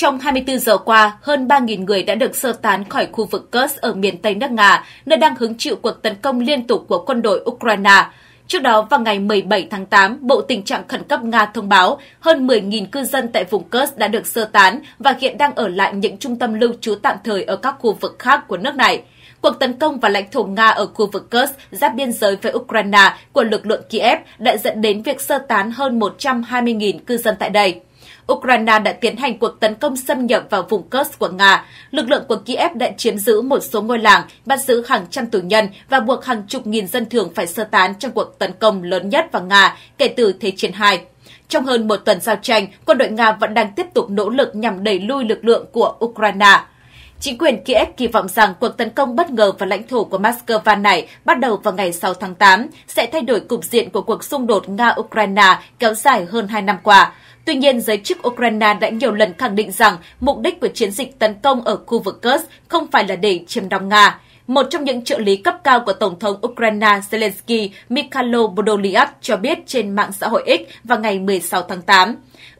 Trong 24 giờ qua, hơn 3.000 người đã được sơ tán khỏi khu vực Kurs ở miền Tây nước Nga, nơi đang hứng chịu cuộc tấn công liên tục của quân đội Ukraine. Trước đó, vào ngày 17 tháng 8, Bộ Tình trạng Khẩn cấp Nga thông báo hơn 10.000 cư dân tại vùng Kurs đã được sơ tán và hiện đang ở lại những trung tâm lưu trú tạm thời ở các khu vực khác của nước này. Cuộc tấn công vào lãnh thổ Nga ở khu vực Kurs giáp biên giới với Ukraine của lực lượng Kiev đã dẫn đến việc sơ tán hơn 120.000 cư dân tại đây. Ukraine đã tiến hành cuộc tấn công xâm nhập vào vùng Kursk của Nga. Lực lượng của Kiev đã chiếm giữ một số ngôi làng, bắt giữ hàng trăm tù nhân và buộc hàng chục nghìn dân thường phải sơ tán trong cuộc tấn công lớn nhất vào Nga kể từ Thế chiến II. Trong hơn một tuần giao tranh, quân đội Nga vẫn đang tiếp tục nỗ lực nhằm đẩy lui lực lượng của Ukraine. Chính quyền Kiev kỳ vọng rằng cuộc tấn công bất ngờ vào lãnh thổ của Moscow này bắt đầu vào ngày 6 tháng 8 sẽ thay đổi cục diện của cuộc xung đột Nga-Ukraine kéo dài hơn 2 năm qua. Tuy nhiên, giới chức Ukraine đã nhiều lần khẳng định rằng mục đích của chiến dịch tấn công ở khu vực Kursk không phải là để chiếm đóng Nga. Một trong những trợ lý cấp cao của Tổng thống Ukraine Zelensky Mikhailo Podolyak cho biết trên mạng xã hội X vào ngày 16 tháng 8.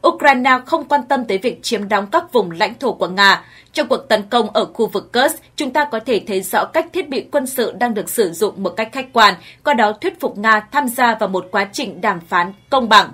Ukraine không quan tâm tới việc chiếm đóng các vùng lãnh thổ của Nga. Trong cuộc tấn công ở khu vực Kursk, chúng ta có thể thấy rõ cách thiết bị quân sự đang được sử dụng một cách khách quan, qua đó thuyết phục Nga tham gia vào một quá trình đàm phán công bằng.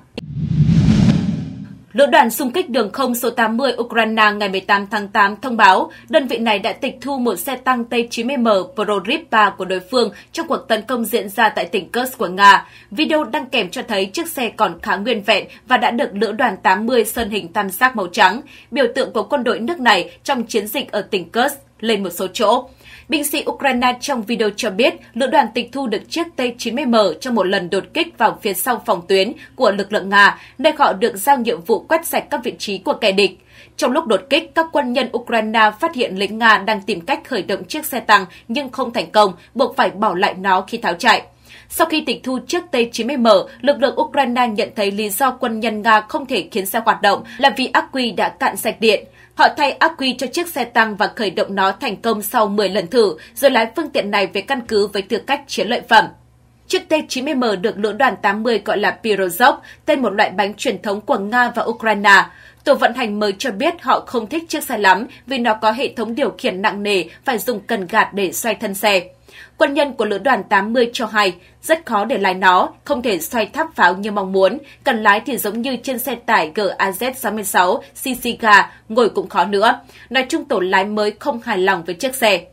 Lữ đoàn xung kích đường không số 80 Ukraine ngày 18 tháng 8 thông báo đơn vị này đã tịch thu một xe tăng T-90M Proripa của đối phương trong cuộc tấn công diễn ra tại tỉnh Kursk của Nga. Video đăng kèm cho thấy chiếc xe còn khá nguyên vẹn và đã được lữ đoàn 80 sơn hình tam giác màu trắng, biểu tượng của quân đội nước này trong chiến dịch ở tỉnh Kursk lên một số chỗ. Binh sĩ Ukraine trong video cho biết lữ đoàn tịch thu được chiếc T-90M trong một lần đột kích vào phía sau phòng tuyến của lực lượng Nga, nơi họ được giao nhiệm vụ quét sạch các vị trí của kẻ địch. Trong lúc đột kích, các quân nhân Ukraine phát hiện lính Nga đang tìm cách khởi động chiếc xe tăng nhưng không thành công, buộc phải bỏ lại nó khi tháo chạy. Sau khi tịch thu chiếc T-90M, lực lượng Ukraine nhận thấy lý do quân nhân Nga không thể khiến xe hoạt động là vì ác quy đã cạn sạch điện. Họ thay ác quy cho chiếc xe tăng và khởi động nó thành công sau 10 lần thử, rồi lái phương tiện này về căn cứ với tư cách chiến lợi phẩm. Chiếc T-90M được lữ đoàn 80 gọi là Pirozov, tên một loại bánh truyền thống của Nga và Ukraine. Tổ vận hành mới cho biết họ không thích chiếc xe lắm vì nó có hệ thống điều khiển nặng nề, phải dùng cần gạt để xoay thân xe. Quân nhân của lữ đoàn 80 cho hay, rất khó để lái nó, không thể xoay tháp pháo như mong muốn, cần lái thì giống như trên xe tải GAZ-66 Sisiga, ngồi cũng khó nữa. Nói chung tổ lái mới không hài lòng với chiếc xe.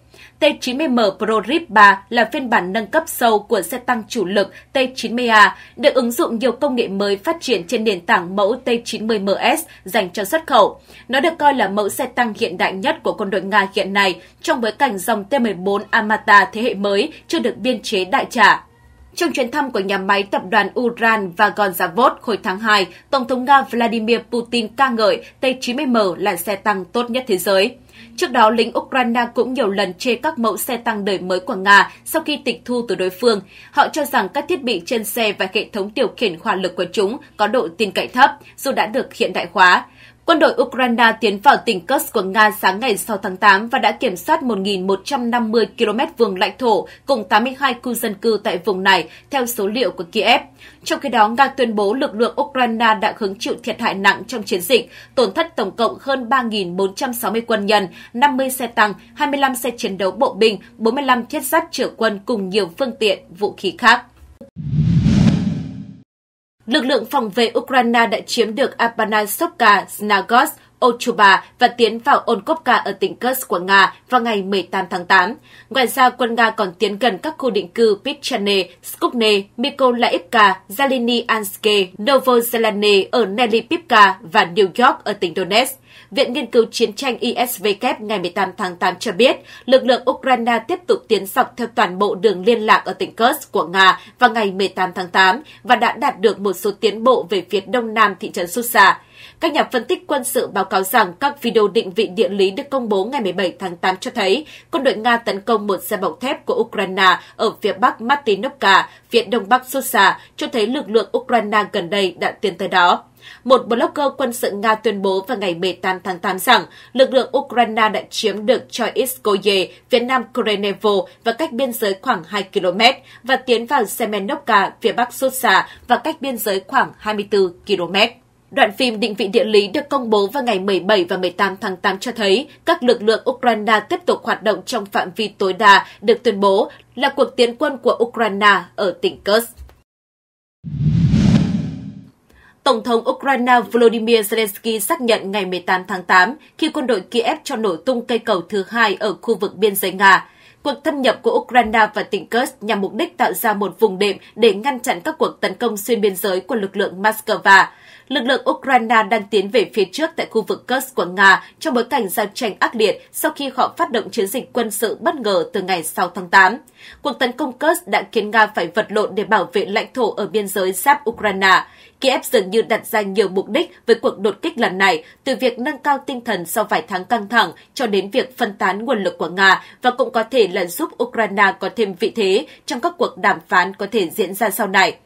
T90M Pro Rip 3 là phiên bản nâng cấp sâu của xe tăng chủ lực T90A, được ứng dụng nhiều công nghệ mới phát triển trên nền tảng mẫu T90MS dành cho xuất khẩu. Nó được coi là mẫu xe tăng hiện đại nhất của quân đội Nga hiện nay trong bối cảnh dòng T14 Amata thế hệ mới chưa được biên chế đại trả. Trong chuyến thăm của nhà máy tập đoàn Uran và Gonzavod hồi tháng 2, Tổng thống Nga Vladimir Putin ca ngợi T-90M là xe tăng tốt nhất thế giới. Trước đó, lính Ukraine cũng nhiều lần chê các mẫu xe tăng đời mới của Nga sau khi tịch thu từ đối phương. Họ cho rằng các thiết bị trên xe và hệ thống điều khiển hỏa lực của chúng có độ tin cậy thấp, dù đã được hiện đại hóa. Quân đội Ukraine tiến vào tỉnh Kursk của Nga sáng ngày 6 tháng 8 và đã kiểm soát 1.150 km vuông lãnh thổ cùng 82 khu dân cư tại vùng này, theo số liệu của Kiev. Trong khi đó, Nga tuyên bố lực lượng Ukraine đã hứng chịu thiệt hại nặng trong chiến dịch, tổn thất tổng cộng hơn 3.460 quân nhân, 50 xe tăng, 25 xe chiến đấu bộ binh, 45 thiết giáp chở quân cùng nhiều phương tiện, vũ khí khác. Lực lượng phòng vệ Ukraine đã chiếm được Apanasovka, Snagost, Ochuba và tiến vào Onkovka ở tỉnh Kursk của Nga vào ngày 18 tháng 8. Ngoài ra, quân Nga còn tiến gần các khu định cư Pichane, Skubne, Mykolaiivka, Zaliny Anske, Novozelane ở Nelipivka và New York ở tỉnh Donetsk. Viện Nghiên cứu Chiến tranh ISVK ngày 18 tháng 8 cho biết, lực lượng Ukraine tiếp tục tiến dọc theo toàn bộ đường liên lạc ở tỉnh Kursk của Nga vào ngày 18 tháng 8 và đã đạt được một số tiến bộ về phía đông nam thị trấn Susa. Các nhà phân tích quân sự báo cáo rằng các video định vị địa lý được công bố ngày 17 tháng 8 cho thấy quân đội Nga tấn công một xe bọc thép của Ukraine ở phía bắc Martinovka, phía đông bắc Susa, cho thấy lực lượng Ukraine gần đây đã tiến tới đó. Một blogger quân sự Nga tuyên bố vào ngày 18 tháng 8 rằng lực lượng Ukraine đã chiếm được Choiskoye, phía nam Krenevo và cách biên giới khoảng 2 km và tiến vào Semenovka, phía bắc Susa và cách biên giới khoảng 24 km. Đoạn phim định vị địa lý được công bố vào ngày 17 và 18 tháng 8 cho thấy các lực lượng Ukraine tiếp tục hoạt động trong phạm vi tối đa được tuyên bố là cuộc tiến quân của Ukraine ở tỉnh Kursk. Tổng thống Ukraine Volodymyr Zelensky xác nhận ngày 18 tháng 8 khi quân đội Kiev cho nổ tung cây cầu thứ hai ở khu vực biên giới Nga. Cuộc thâm nhập của Ukraine và tỉnh Kursk nhằm mục đích tạo ra một vùng đệm để ngăn chặn các cuộc tấn công xuyên biên giới của lực lượng Moscow lực lượng Ukraine đang tiến về phía trước tại khu vực Kursk của Nga trong bối cảnh giao tranh ác liệt sau khi họ phát động chiến dịch quân sự bất ngờ từ ngày 6 tháng 8. Cuộc tấn công Kursk đã khiến Nga phải vật lộn để bảo vệ lãnh thổ ở biên giới giáp Ukraine. Kiev dường như đặt ra nhiều mục đích với cuộc đột kích lần này, từ việc nâng cao tinh thần sau vài tháng căng thẳng cho đến việc phân tán nguồn lực của Nga và cũng có thể là giúp Ukraine có thêm vị thế trong các cuộc đàm phán có thể diễn ra sau này.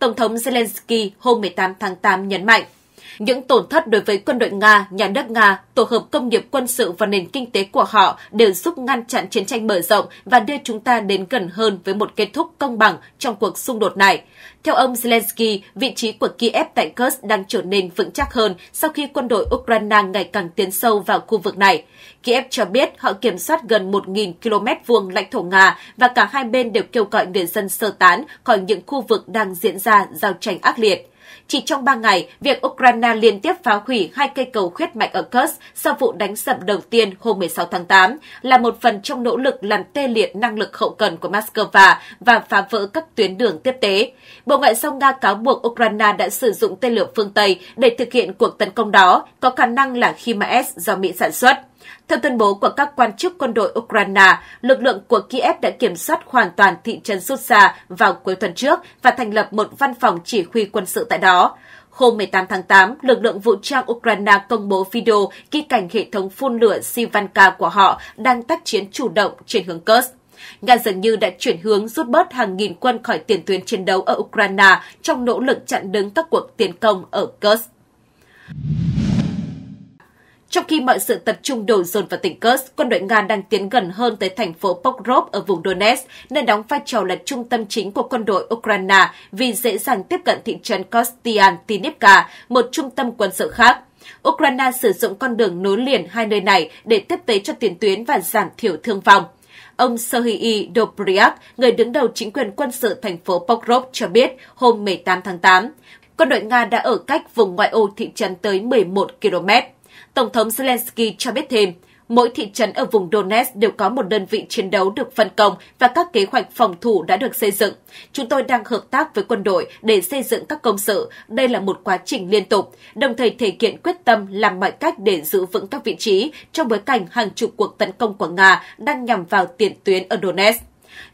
Tổng thống Zelensky hôm 18 tháng 8 nhấn mạnh những tổn thất đối với quân đội Nga, nhà nước Nga, tổ hợp công nghiệp quân sự và nền kinh tế của họ đều giúp ngăn chặn chiến tranh mở rộng và đưa chúng ta đến gần hơn với một kết thúc công bằng trong cuộc xung đột này. Theo ông Zelensky, vị trí của Kiev tại Kursk đang trở nên vững chắc hơn sau khi quân đội Ukraine ngày càng tiến sâu vào khu vực này. Kiev cho biết họ kiểm soát gần 1.000 km vuông lãnh thổ Nga và cả hai bên đều kêu gọi người dân sơ tán khỏi những khu vực đang diễn ra giao tranh ác liệt. Chỉ trong 3 ngày, việc Ukraine liên tiếp phá hủy hai cây cầu khuyết mạch ở Kursk sau vụ đánh sập đầu tiên hôm 16 tháng 8 là một phần trong nỗ lực làm tê liệt năng lực hậu cần của Moscow và phá vỡ các tuyến đường tiếp tế. Bộ Ngoại giao Nga cáo buộc Ukraine đã sử dụng tên lửa phương Tây để thực hiện cuộc tấn công đó, có khả năng là HIMARS do Mỹ sản xuất. Theo tuyên bố của các quan chức quân đội Ukraine, lực lượng của Kiev đã kiểm soát hoàn toàn thị trấn Susa vào cuối tuần trước và thành lập một văn phòng chỉ huy quân sự tại đó. Hôm 18 tháng 8, lực lượng vũ trang Ukraine công bố video ghi cảnh hệ thống phun lửa Sivanka của họ đang tác chiến chủ động trên hướng Kursk. Nga dường như đã chuyển hướng rút bớt hàng nghìn quân khỏi tiền tuyến chiến đấu ở Ukraine trong nỗ lực chặn đứng các cuộc tiến công ở Kursk. Trong khi mọi sự tập trung đổ dồn vào tỉnh Kursk, quân đội Nga đang tiến gần hơn tới thành phố Pokrov ở vùng Donetsk, nơi đóng vai trò là trung tâm chính của quân đội Ukraine vì dễ dàng tiếp cận thị trấn Kostiantynivka, một trung tâm quân sự khác. Ukraine sử dụng con đường nối liền hai nơi này để tiếp tế cho tiền tuyến và giảm thiểu thương vong. Ông Serhii Dobriak, người đứng đầu chính quyền quân sự thành phố Pokrov cho biết hôm 18 tháng 8, quân đội Nga đã ở cách vùng ngoại ô thị trấn tới 11 km. Tổng thống Zelensky cho biết thêm, mỗi thị trấn ở vùng Donetsk đều có một đơn vị chiến đấu được phân công và các kế hoạch phòng thủ đã được xây dựng. Chúng tôi đang hợp tác với quân đội để xây dựng các công sự. Đây là một quá trình liên tục, đồng thời thể hiện quyết tâm làm mọi cách để giữ vững các vị trí trong bối cảnh hàng chục cuộc tấn công của Nga đang nhằm vào tiền tuyến ở Donetsk.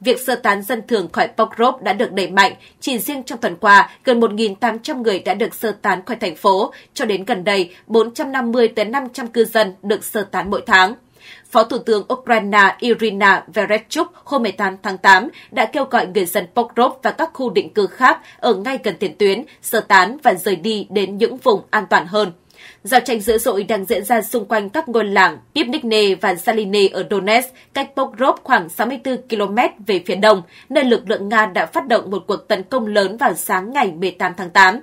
Việc sơ tán dân thường khỏi Pokrov đã được đẩy mạnh. Chỉ riêng trong tuần qua, gần 1.800 người đã được sơ tán khỏi thành phố. Cho đến gần đây, 450 đến 500 cư dân được sơ tán mỗi tháng. Phó Thủ tướng Ukraine Irina Vereshchuk hôm 18 tháng 8 đã kêu gọi người dân Pokrov và các khu định cư khác ở ngay gần tiền tuyến sơ tán và rời đi đến những vùng an toàn hơn. Giao tranh dữ dội đang diễn ra xung quanh các ngôi làng Pivnikne và Saline ở Donetsk, cách Pokrov khoảng 64 km về phía đông, nơi lực lượng Nga đã phát động một cuộc tấn công lớn vào sáng ngày 18 tháng 8.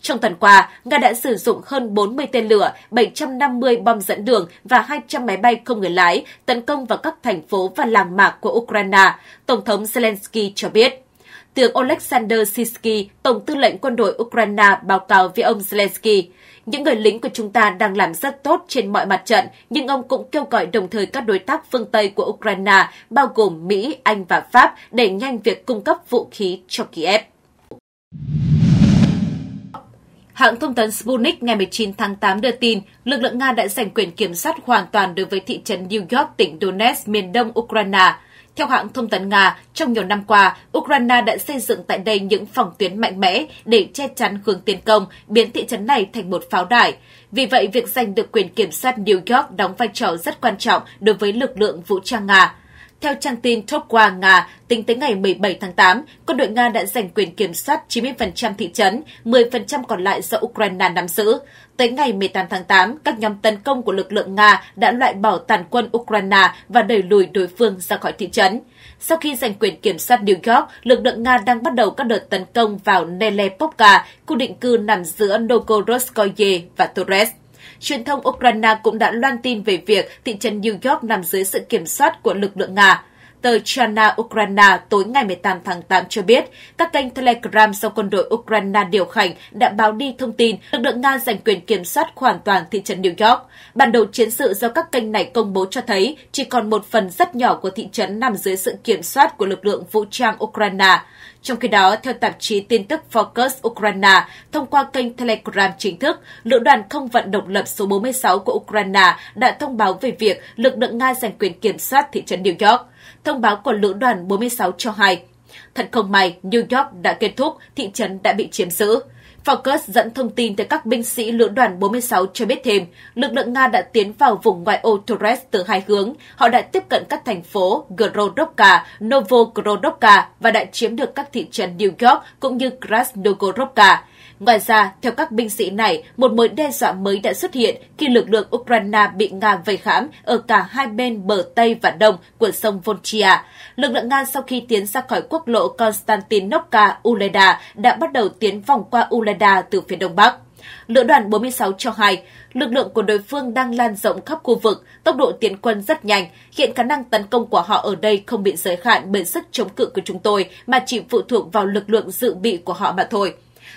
Trong tuần qua, Nga đã sử dụng hơn 40 tên lửa, 750 bom dẫn đường và 200 máy bay không người lái tấn công vào các thành phố và làng mạc của Ukraine, Tổng thống Zelensky cho biết. Tướng Oleksandr Sisky, Tổng tư lệnh quân đội Ukraine báo cáo với ông Zelensky, những người lính của chúng ta đang làm rất tốt trên mọi mặt trận, nhưng ông cũng kêu gọi đồng thời các đối tác phương Tây của Ukraine, bao gồm Mỹ, Anh và Pháp, đẩy nhanh việc cung cấp vũ khí cho Kiev. Hãng thông tấn Sputnik ngày 19 tháng 8 đưa tin, lực lượng Nga đã giành quyền kiểm soát hoàn toàn đối với thị trấn New York, tỉnh Donetsk, miền đông Ukraine. Theo hãng thông tấn Nga, trong nhiều năm qua, Ukraine đã xây dựng tại đây những phòng tuyến mạnh mẽ để che chắn hướng tiến công, biến thị trấn này thành một pháo đài. Vì vậy, việc giành được quyền kiểm soát New York đóng vai trò rất quan trọng đối với lực lượng vũ trang Nga. Theo trang tin Top qua Nga, tính tới ngày 17 tháng 8, quân đội Nga đã giành quyền kiểm soát 90% thị trấn, 10% còn lại do Ukraine nắm giữ. Tới ngày 18 tháng 8, các nhóm tấn công của lực lượng Nga đã loại bỏ tàn quân Ukraine và đẩy lùi đối phương ra khỏi thị trấn. Sau khi giành quyền kiểm soát New York, lực lượng Nga đang bắt đầu các đợt tấn công vào Nelepovka, khu định cư nằm giữa Novgorodskoye và Torres truyền thông Ukraine cũng đã loan tin về việc thị trấn New York nằm dưới sự kiểm soát của lực lượng Nga. Tờ Chana Ukraine tối ngày 18 tháng 8 cho biết, các kênh Telegram do quân đội Ukraine điều hành đã báo đi thông tin lực lượng Nga giành quyền kiểm soát hoàn toàn thị trấn New York. Bản đồ chiến sự do các kênh này công bố cho thấy chỉ còn một phần rất nhỏ của thị trấn nằm dưới sự kiểm soát của lực lượng vũ trang Ukraine. Trong khi đó, theo tạp chí tin tức Focus Ukraine, thông qua kênh Telegram chính thức, lữ đoàn không vận độc lập số 46 của Ukraine đã thông báo về việc lực lượng Nga giành quyền kiểm soát thị trấn New York thông báo của lữ đoàn 46 cho hay. Thật không may, New York đã kết thúc, thị trấn đã bị chiếm giữ. Focus dẫn thông tin tới các binh sĩ lữ đoàn 46 cho biết thêm, lực lượng Nga đã tiến vào vùng ngoại ô Torres từ hai hướng. Họ đã tiếp cận các thành phố Gorodovka, Novogorodovka và đã chiếm được các thị trấn New York cũng như Krasnogorovka. Ngoài ra, theo các binh sĩ này, một mối đe dọa mới đã xuất hiện khi lực lượng Ukraine bị Nga vây khám ở cả hai bên bờ Tây và Đông của sông Volchia. Lực lượng Nga sau khi tiến ra khỏi quốc lộ Konstantinovka Uleda đã bắt đầu tiến vòng qua Uleda từ phía đông bắc. Lữ đoàn 46 cho hay, lực lượng của đối phương đang lan rộng khắp khu vực, tốc độ tiến quân rất nhanh, hiện khả năng tấn công của họ ở đây không bị giới hạn bởi sức chống cự của chúng tôi mà chỉ phụ thuộc vào lực lượng dự bị của họ mà thôi.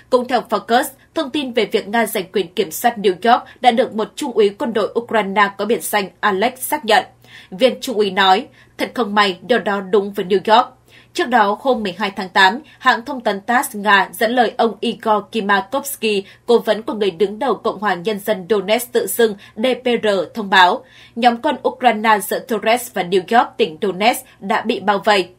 Cũng theo Focus, thông tin về việc Nga giành quyền kiểm soát New York đã được một trung úy quân đội Ukraine có biển xanh Alex xác nhận. Viên trung úy nói, thật không may điều đó đúng với New York. Trước đó, hôm 12 tháng 8, hãng thông tấn TASS Nga dẫn lời ông Igor Kimakovsky, cố vấn của người đứng đầu Cộng hòa Nhân dân Donetsk tự xưng DPR thông báo, nhóm quân Ukraine giữa Torres và New York tỉnh Donetsk đã bị bao vây.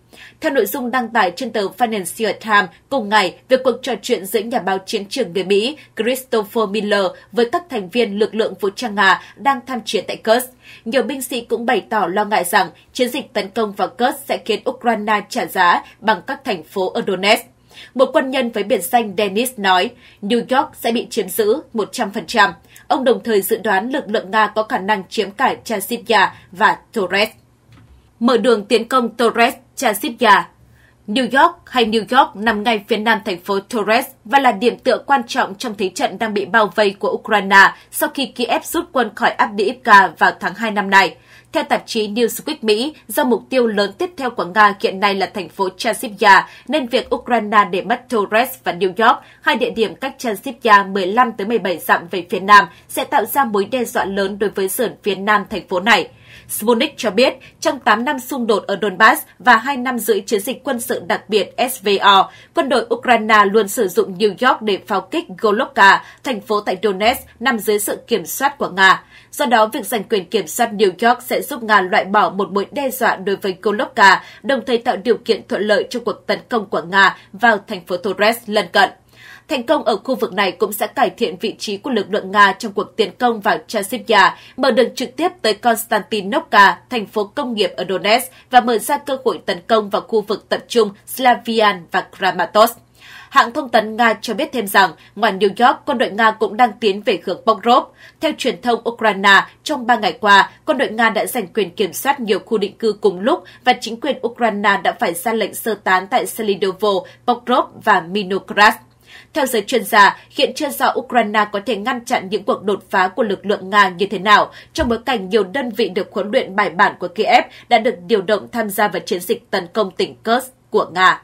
Theo nội dung đăng tải trên tờ Financial Times cùng ngày về cuộc trò chuyện giữa nhà báo chiến trường người Mỹ Christopher Miller với các thành viên lực lượng vũ trang Nga đang tham chiến tại Kursk. Nhiều binh sĩ cũng bày tỏ lo ngại rằng chiến dịch tấn công vào Kursk sẽ khiến Ukraine trả giá bằng các thành phố ở Donetsk. Một quân nhân với biển danh Dennis nói New York sẽ bị chiếm giữ 100%. Ông đồng thời dự đoán lực lượng Nga có khả năng chiếm cả Chasidia và Torres mở đường tiến công Torres Transibia. New York hay New York nằm ngay phía nam thành phố Torres và là điểm tựa quan trọng trong thế trận đang bị bao vây của Ukraine sau khi Kiev rút quân khỏi Abdiivka vào tháng 2 năm nay. Theo tạp chí Newsweek Mỹ, do mục tiêu lớn tiếp theo của Nga hiện nay là thành phố Transnistria, nên việc Ukraine để mất Torres và New York, hai địa điểm cách Transnistria 15 tới 17 dặm về phía nam, sẽ tạo ra mối đe dọa lớn đối với sườn phía nam thành phố này. Smolik cho biết, trong 8 năm xung đột ở Donbass và 2 năm rưỡi chiến dịch quân sự đặc biệt SVO, quân đội Ukraine luôn sử dụng New York để pháo kích Golovka, thành phố tại Donetsk nằm dưới sự kiểm soát của Nga. Do đó, việc giành quyền kiểm soát New York sẽ giúp Nga loại bỏ một mối đe dọa đối với Golovka, đồng thời tạo điều kiện thuận lợi cho cuộc tấn công của Nga vào thành phố Torres lân cận. Thành công ở khu vực này cũng sẽ cải thiện vị trí của lực lượng Nga trong cuộc tiến công vào Chasivya, mở đường trực tiếp tới Konstantinovka, thành phố công nghiệp ở Donetsk và mở ra cơ hội tấn công vào khu vực tập trung Slavian và Kramatorsk. Hãng thông tấn Nga cho biết thêm rằng, ngoài New York, quân đội Nga cũng đang tiến về hướng Bokrov. Theo truyền thông Ukraine, trong 3 ngày qua, quân đội Nga đã giành quyền kiểm soát nhiều khu định cư cùng lúc và chính quyền Ukraine đã phải ra lệnh sơ tán tại Selidovo, Bokrov và Minograd. Theo giới chuyên gia, hiện chưa rõ Ukraine có thể ngăn chặn những cuộc đột phá của lực lượng Nga như thế nào trong bối cảnh nhiều đơn vị được huấn luyện bài bản của Kiev đã được điều động tham gia vào chiến dịch tấn công tỉnh Kursk của Nga.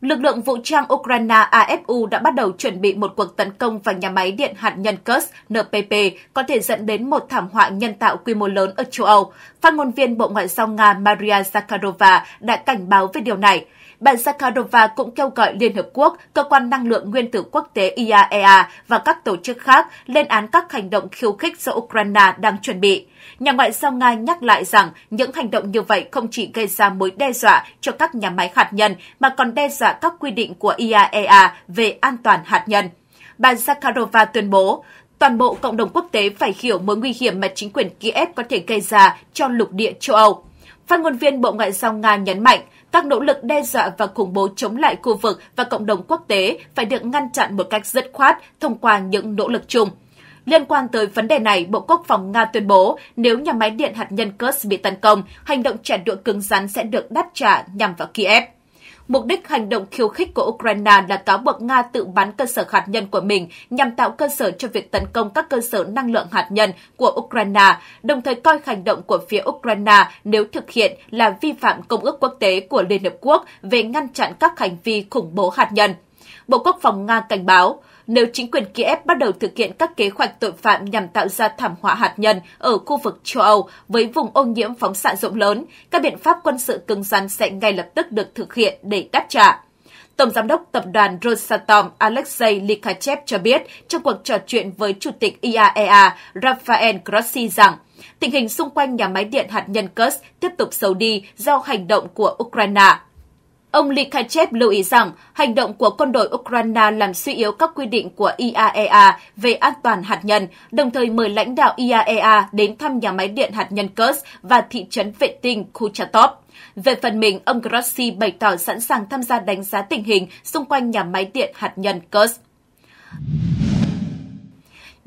lực lượng vũ trang Ukraine AFU đã bắt đầu chuẩn bị một cuộc tấn công vào nhà máy điện hạt nhân Kurs NPP có thể dẫn đến một thảm họa nhân tạo quy mô lớn ở châu Âu. Phát ngôn viên Bộ Ngoại giao Nga Maria Zakharova đã cảnh báo về điều này. Bà Zakharova cũng kêu gọi Liên Hợp Quốc, Cơ quan Năng lượng Nguyên tử Quốc tế IAEA e và các tổ chức khác lên án các hành động khiêu khích do Ukraine đang chuẩn bị. Nhà ngoại giao Nga nhắc lại rằng những hành động như vậy không chỉ gây ra mối đe dọa cho các nhà máy hạt nhân mà còn đe dọa các quy định của IAEA e về an toàn hạt nhân. Bà Zakharova tuyên bố, toàn bộ cộng đồng quốc tế phải hiểu mối nguy hiểm mà chính quyền Kiev có thể gây ra cho lục địa châu Âu. Phát ngôn viên Bộ Ngoại giao Nga nhấn mạnh, các nỗ lực đe dọa và khủng bố chống lại khu vực và cộng đồng quốc tế phải được ngăn chặn một cách dứt khoát thông qua những nỗ lực chung. Liên quan tới vấn đề này, Bộ Quốc phòng Nga tuyên bố nếu nhà máy điện hạt nhân Kursk bị tấn công, hành động trả đũa cứng rắn sẽ được đáp trả nhằm vào Kiev. Mục đích hành động khiêu khích của Ukraine là cáo buộc Nga tự bắn cơ sở hạt nhân của mình nhằm tạo cơ sở cho việc tấn công các cơ sở năng lượng hạt nhân của Ukraine, đồng thời coi hành động của phía Ukraine nếu thực hiện là vi phạm Công ước Quốc tế của Liên Hợp Quốc về ngăn chặn các hành vi khủng bố hạt nhân. Bộ Quốc phòng Nga cảnh báo, nếu chính quyền Kiev bắt đầu thực hiện các kế hoạch tội phạm nhằm tạo ra thảm họa hạt nhân ở khu vực châu Âu với vùng ô nhiễm phóng xạ rộng lớn, các biện pháp quân sự cứng rắn sẽ ngay lập tức được thực hiện để đáp trả. Tổng giám đốc tập đoàn Rosatom Alexei Likachev cho biết trong cuộc trò chuyện với Chủ tịch IAEA e Rafael Grossi rằng tình hình xung quanh nhà máy điện hạt nhân Kursk tiếp tục xấu đi do hành động của Ukraine. Ông Likachev lưu ý rằng hành động của quân đội Ukraine làm suy yếu các quy định của IAEA e về an toàn hạt nhân, đồng thời mời lãnh đạo IAEA e đến thăm nhà máy điện hạt nhân Kursk và thị trấn vệ tinh Kuchatov. Về phần mình, ông Grossi bày tỏ sẵn sàng tham gia đánh giá tình hình xung quanh nhà máy điện hạt nhân Kursk.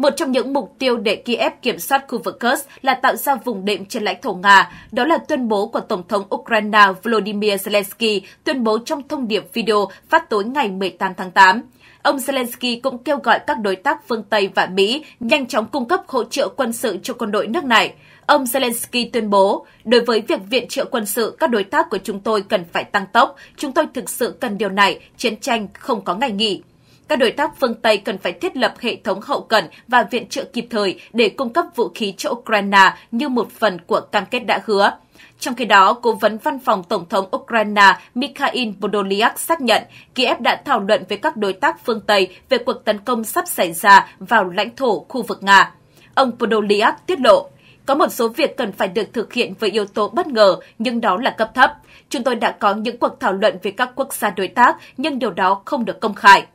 Một trong những mục tiêu để Kiev kiểm soát khu vực Kursk là tạo ra vùng đệm trên lãnh thổ Nga. Đó là tuyên bố của Tổng thống Ukraine Volodymyr Zelensky tuyên bố trong thông điệp video phát tối ngày 18 tháng 8. Ông Zelensky cũng kêu gọi các đối tác phương Tây và Mỹ nhanh chóng cung cấp hỗ trợ quân sự cho quân đội nước này. Ông Zelensky tuyên bố, đối với việc viện trợ quân sự, các đối tác của chúng tôi cần phải tăng tốc. Chúng tôi thực sự cần điều này, chiến tranh không có ngày nghỉ. Các đối tác phương Tây cần phải thiết lập hệ thống hậu cần và viện trợ kịp thời để cung cấp vũ khí cho Ukraine như một phần của cam kết đã hứa. Trong khi đó, Cố vấn Văn phòng Tổng thống Ukraine Mikhail Podolyak xác nhận Kiev đã thảo luận với các đối tác phương Tây về cuộc tấn công sắp xảy ra vào lãnh thổ khu vực Nga. Ông Podolyak tiết lộ, có một số việc cần phải được thực hiện với yếu tố bất ngờ, nhưng đó là cấp thấp. Chúng tôi đã có những cuộc thảo luận với các quốc gia đối tác, nhưng điều đó không được công khai.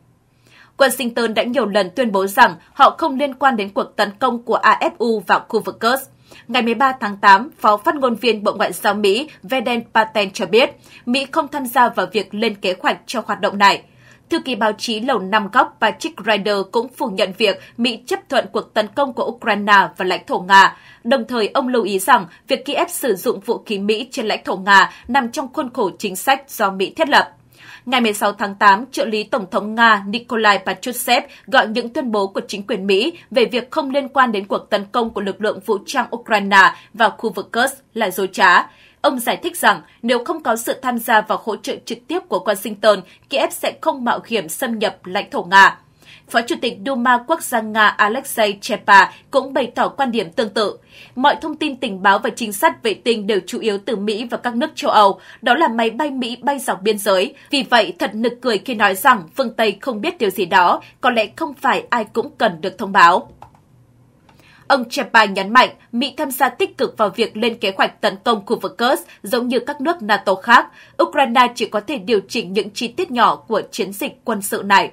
Washington đã nhiều lần tuyên bố rằng họ không liên quan đến cuộc tấn công của AFU vào khu vực Kursk. Ngày 13 tháng 8, Phó phát ngôn viên Bộ Ngoại giao Mỹ Veden Patel cho biết Mỹ không tham gia vào việc lên kế hoạch cho hoạt động này. Thư ký báo chí Lầu Năm Góc Patrick Ryder cũng phủ nhận việc Mỹ chấp thuận cuộc tấn công của Ukraine và lãnh thổ Nga. Đồng thời, ông lưu ý rằng việc Kiev sử dụng vũ khí Mỹ trên lãnh thổ Nga nằm trong khuôn khổ chính sách do Mỹ thiết lập. Ngày 16 tháng 8, trợ lý Tổng thống Nga Nikolai Patrushev gọi những tuyên bố của chính quyền Mỹ về việc không liên quan đến cuộc tấn công của lực lượng vũ trang Ukraine vào khu vực Kursk là dối trá. Ông giải thích rằng nếu không có sự tham gia và hỗ trợ trực tiếp của Washington, Kiev sẽ không mạo hiểm xâm nhập lãnh thổ Nga. Phó Chủ tịch Duma Quốc gia Nga Alexei Chepa cũng bày tỏ quan điểm tương tự. Mọi thông tin tình báo và trinh sát vệ tinh đều chủ yếu từ Mỹ và các nước châu Âu, đó là máy bay Mỹ bay dọc biên giới. Vì vậy, thật nực cười khi nói rằng phương Tây không biết điều gì đó, có lẽ không phải ai cũng cần được thông báo. Ông Chepa nhấn mạnh Mỹ tham gia tích cực vào việc lên kế hoạch tấn công khu vực Kursk giống như các nước NATO khác. Ukraine chỉ có thể điều chỉnh những chi tiết nhỏ của chiến dịch quân sự này.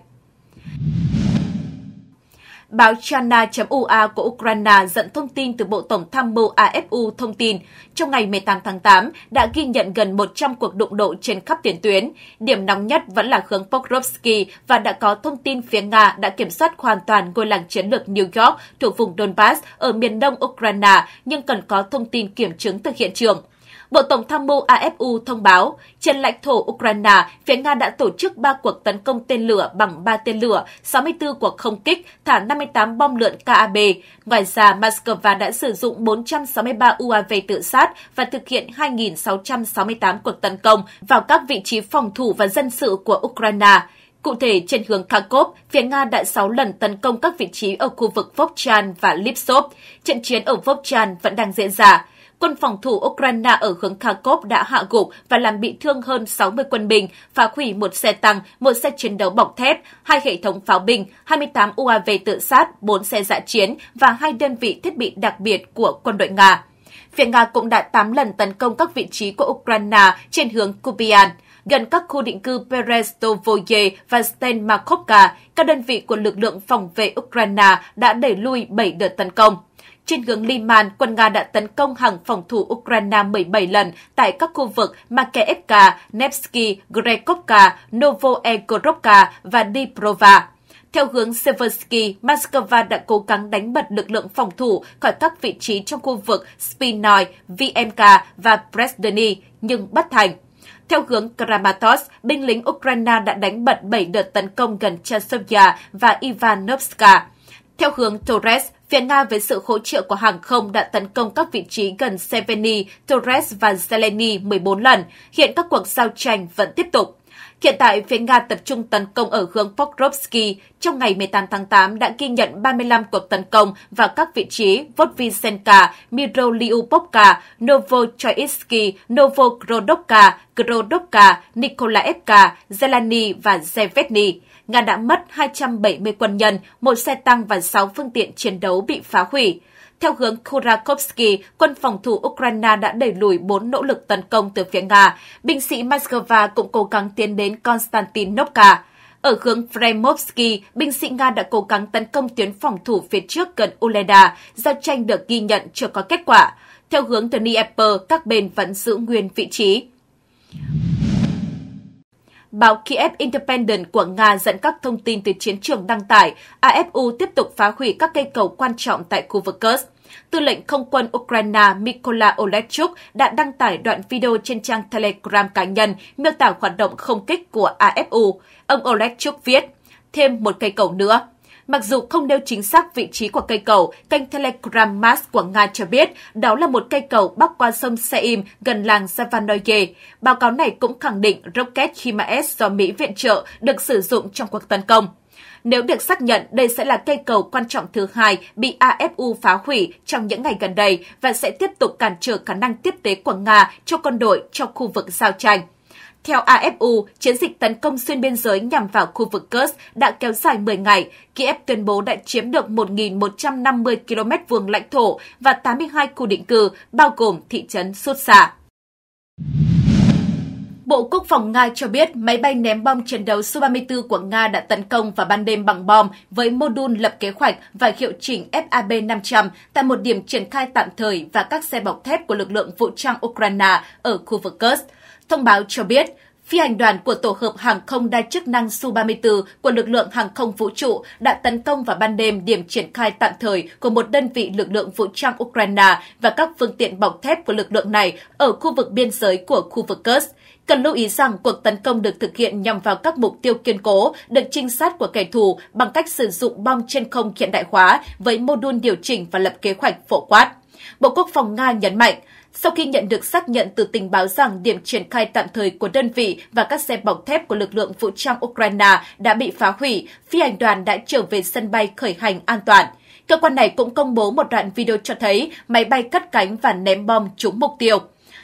Báo Chana.ua của Ukraine dẫn thông tin từ Bộ Tổng tham mưu AFU thông tin, trong ngày 18 tháng 8 đã ghi nhận gần 100 cuộc đụng độ trên khắp tiền tuyến. Điểm nóng nhất vẫn là hướng Pokrovsky và đã có thông tin phía Nga đã kiểm soát hoàn toàn ngôi làng chiến lược New York thuộc vùng Donbass ở miền đông Ukraine, nhưng cần có thông tin kiểm chứng từ hiện trường. Bộ Tổng tham mưu AFU thông báo, trên lãnh thổ Ukraine, phía Nga đã tổ chức 3 cuộc tấn công tên lửa bằng 3 tên lửa, 64 cuộc không kích, thả 58 bom lượn KAB. Ngoài ra, Moscow đã sử dụng 463 UAV tự sát và thực hiện 2.668 cuộc tấn công vào các vị trí phòng thủ và dân sự của Ukraine. Cụ thể, trên hướng Kharkov, phía Nga đã 6 lần tấn công các vị trí ở khu vực Vovchan và Lipsov. Trận chiến ở Vovchan vẫn đang diễn ra quân phòng thủ Ukraine ở hướng Kharkov đã hạ gục và làm bị thương hơn 60 quân binh, phá hủy một xe tăng, một xe chiến đấu bọc thép, hai hệ thống pháo binh, 28 UAV tự sát, 4 xe dạ chiến và hai đơn vị thiết bị đặc biệt của quân đội Nga. Phía Nga cũng đã 8 lần tấn công các vị trí của Ukraine trên hướng Kupian gần các khu định cư Perestovoye và Stenmakovka, các đơn vị của lực lượng phòng vệ Ukraine đã đẩy lui 7 đợt tấn công. Trên hướng Liman, quân Nga đã tấn công hàng phòng thủ Ukraine 17 lần tại các khu vực Makeevka, Nevsky, Grekovka, Novoegorovka và Diprova. Theo hướng Seversky, Moscow đã cố gắng đánh bật lực lượng phòng thủ khỏi các vị trí trong khu vực Spinoi, VMK và Presdeni, nhưng bất thành. Theo hướng Kramatorsk, binh lính Ukraine đã đánh bật 7 đợt tấn công gần Chasovya và Ivanovska. Theo hướng Torres, Việt Nam với sự hỗ trợ của hàng không đã tấn công các vị trí gần Seveni, Torres và Zeleny 14 lần. Hiện các cuộc giao tranh vẫn tiếp tục. Hiện tại, phía Nga tập trung tấn công ở hướng Pokrovsky. Trong ngày 18 tháng 8 đã ghi nhận 35 cuộc tấn công vào các vị trí Vodvizenka, Miroliupovka, Novochoitsky, Novogrodovka, Grodovka, Nikolaevka, Zelany và Zevetny. Nga đã mất 270 quân nhân, một xe tăng và 6 phương tiện chiến đấu bị phá hủy. Theo hướng Kurakovsky, quân phòng thủ Ukraine đã đẩy lùi bốn nỗ lực tấn công từ phía Nga. Binh sĩ Moscow cũng cố gắng tiến đến Konstantinovka. Ở hướng Fremovsky, binh sĩ Nga đã cố gắng tấn công tuyến phòng thủ phía trước gần Uleda, giao tranh được ghi nhận chưa có kết quả. Theo hướng từ Dnieper, các bên vẫn giữ nguyên vị trí. Báo Kiev Independent của Nga dẫn các thông tin từ chiến trường đăng tải, AFU tiếp tục phá hủy các cây cầu quan trọng tại khu vực Kursk. Tư lệnh không quân Ukraine Mykola Olechuk đã đăng tải đoạn video trên trang Telegram cá nhân miêu tả hoạt động không kích của AFU. Ông Olechuk viết, thêm một cây cầu nữa. Mặc dù không nêu chính xác vị trí của cây cầu, kênh Telegram Max của Nga cho biết đó là một cây cầu bắc qua sông Seim gần làng Savanoye. Báo cáo này cũng khẳng định rocket HIMARS do Mỹ viện trợ được sử dụng trong cuộc tấn công. Nếu được xác nhận, đây sẽ là cây cầu quan trọng thứ hai bị AFU phá hủy trong những ngày gần đây và sẽ tiếp tục cản trở khả năng tiếp tế của Nga cho quân đội trong khu vực giao tranh. Theo AFU, chiến dịch tấn công xuyên biên giới nhằm vào khu vực Kursk đã kéo dài 10 ngày. Kiev tuyên bố đã chiếm được 1.150 km vuông lãnh thổ và 82 khu định cư, bao gồm thị trấn Sutsa. Bộ Quốc phòng Nga cho biết máy bay ném bom chiến đấu Su-34 của Nga đã tấn công vào ban đêm bằng bom với mô đun lập kế hoạch và hiệu chỉnh FAB-500 tại một điểm triển khai tạm thời và các xe bọc thép của lực lượng vũ trang Ukraine ở khu vực Kursk. Thông báo cho biết, phi hành đoàn của tổ hợp hàng không đa chức năng Su-34 của lực lượng hàng không vũ trụ đã tấn công vào ban đêm điểm triển khai tạm thời của một đơn vị lực lượng vũ trang Ukraine và các phương tiện bọc thép của lực lượng này ở khu vực biên giới của khu vực Kursk. Cần lưu ý rằng cuộc tấn công được thực hiện nhằm vào các mục tiêu kiên cố, được trinh sát của kẻ thù bằng cách sử dụng bom trên không hiện đại hóa với mô đun điều chỉnh và lập kế hoạch phổ quát. Bộ Quốc phòng Nga nhấn mạnh, sau khi nhận được xác nhận từ tình báo rằng điểm triển khai tạm thời của đơn vị và các xe bọc thép của lực lượng vũ trang Ukraine đã bị phá hủy, phi hành đoàn đã trở về sân bay khởi hành an toàn. Cơ quan này cũng công bố một đoạn video cho thấy máy bay cắt cánh và ném bom trúng mục tiêu.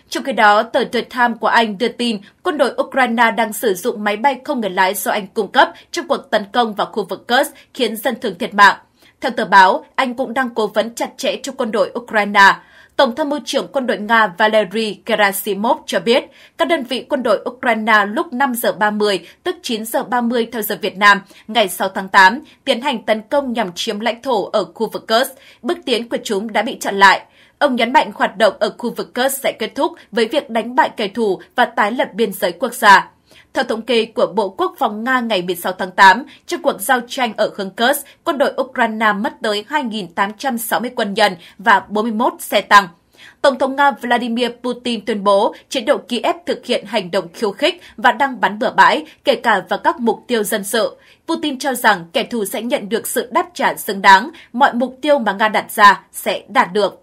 Trong khi đó, tờ The Times của Anh đưa tin quân đội Ukraine đang sử dụng máy bay không người lái do Anh cung cấp trong cuộc tấn công vào khu vực Kursk khiến dân thường thiệt mạng. Theo tờ báo, Anh cũng đang cố vấn chặt chẽ cho quân đội Ukraine. Tổng tham mưu trưởng quân đội Nga Valery Gerasimov cho biết, các đơn vị quân đội Ukraine lúc 5 giờ 30, tức 9 giờ 30 theo giờ Việt Nam, ngày 6 tháng 8, tiến hành tấn công nhằm chiếm lãnh thổ ở khu vực Kursk. Bước tiến của chúng đã bị chặn lại. Ông nhấn mạnh hoạt động ở khu vực Kursk sẽ kết thúc với việc đánh bại kẻ thù và tái lập biên giới quốc gia. Theo thống kê của Bộ Quốc phòng Nga ngày 16 tháng 8, trong cuộc giao tranh ở Khương Kursk, quân đội Ukraine mất tới 2.860 quân nhân và 41 xe tăng. Tổng thống Nga Vladimir Putin tuyên bố chế độ Kiev thực hiện hành động khiêu khích và đang bắn bừa bãi, kể cả vào các mục tiêu dân sự. Putin cho rằng kẻ thù sẽ nhận được sự đáp trả xứng đáng, mọi mục tiêu mà Nga đặt ra sẽ đạt được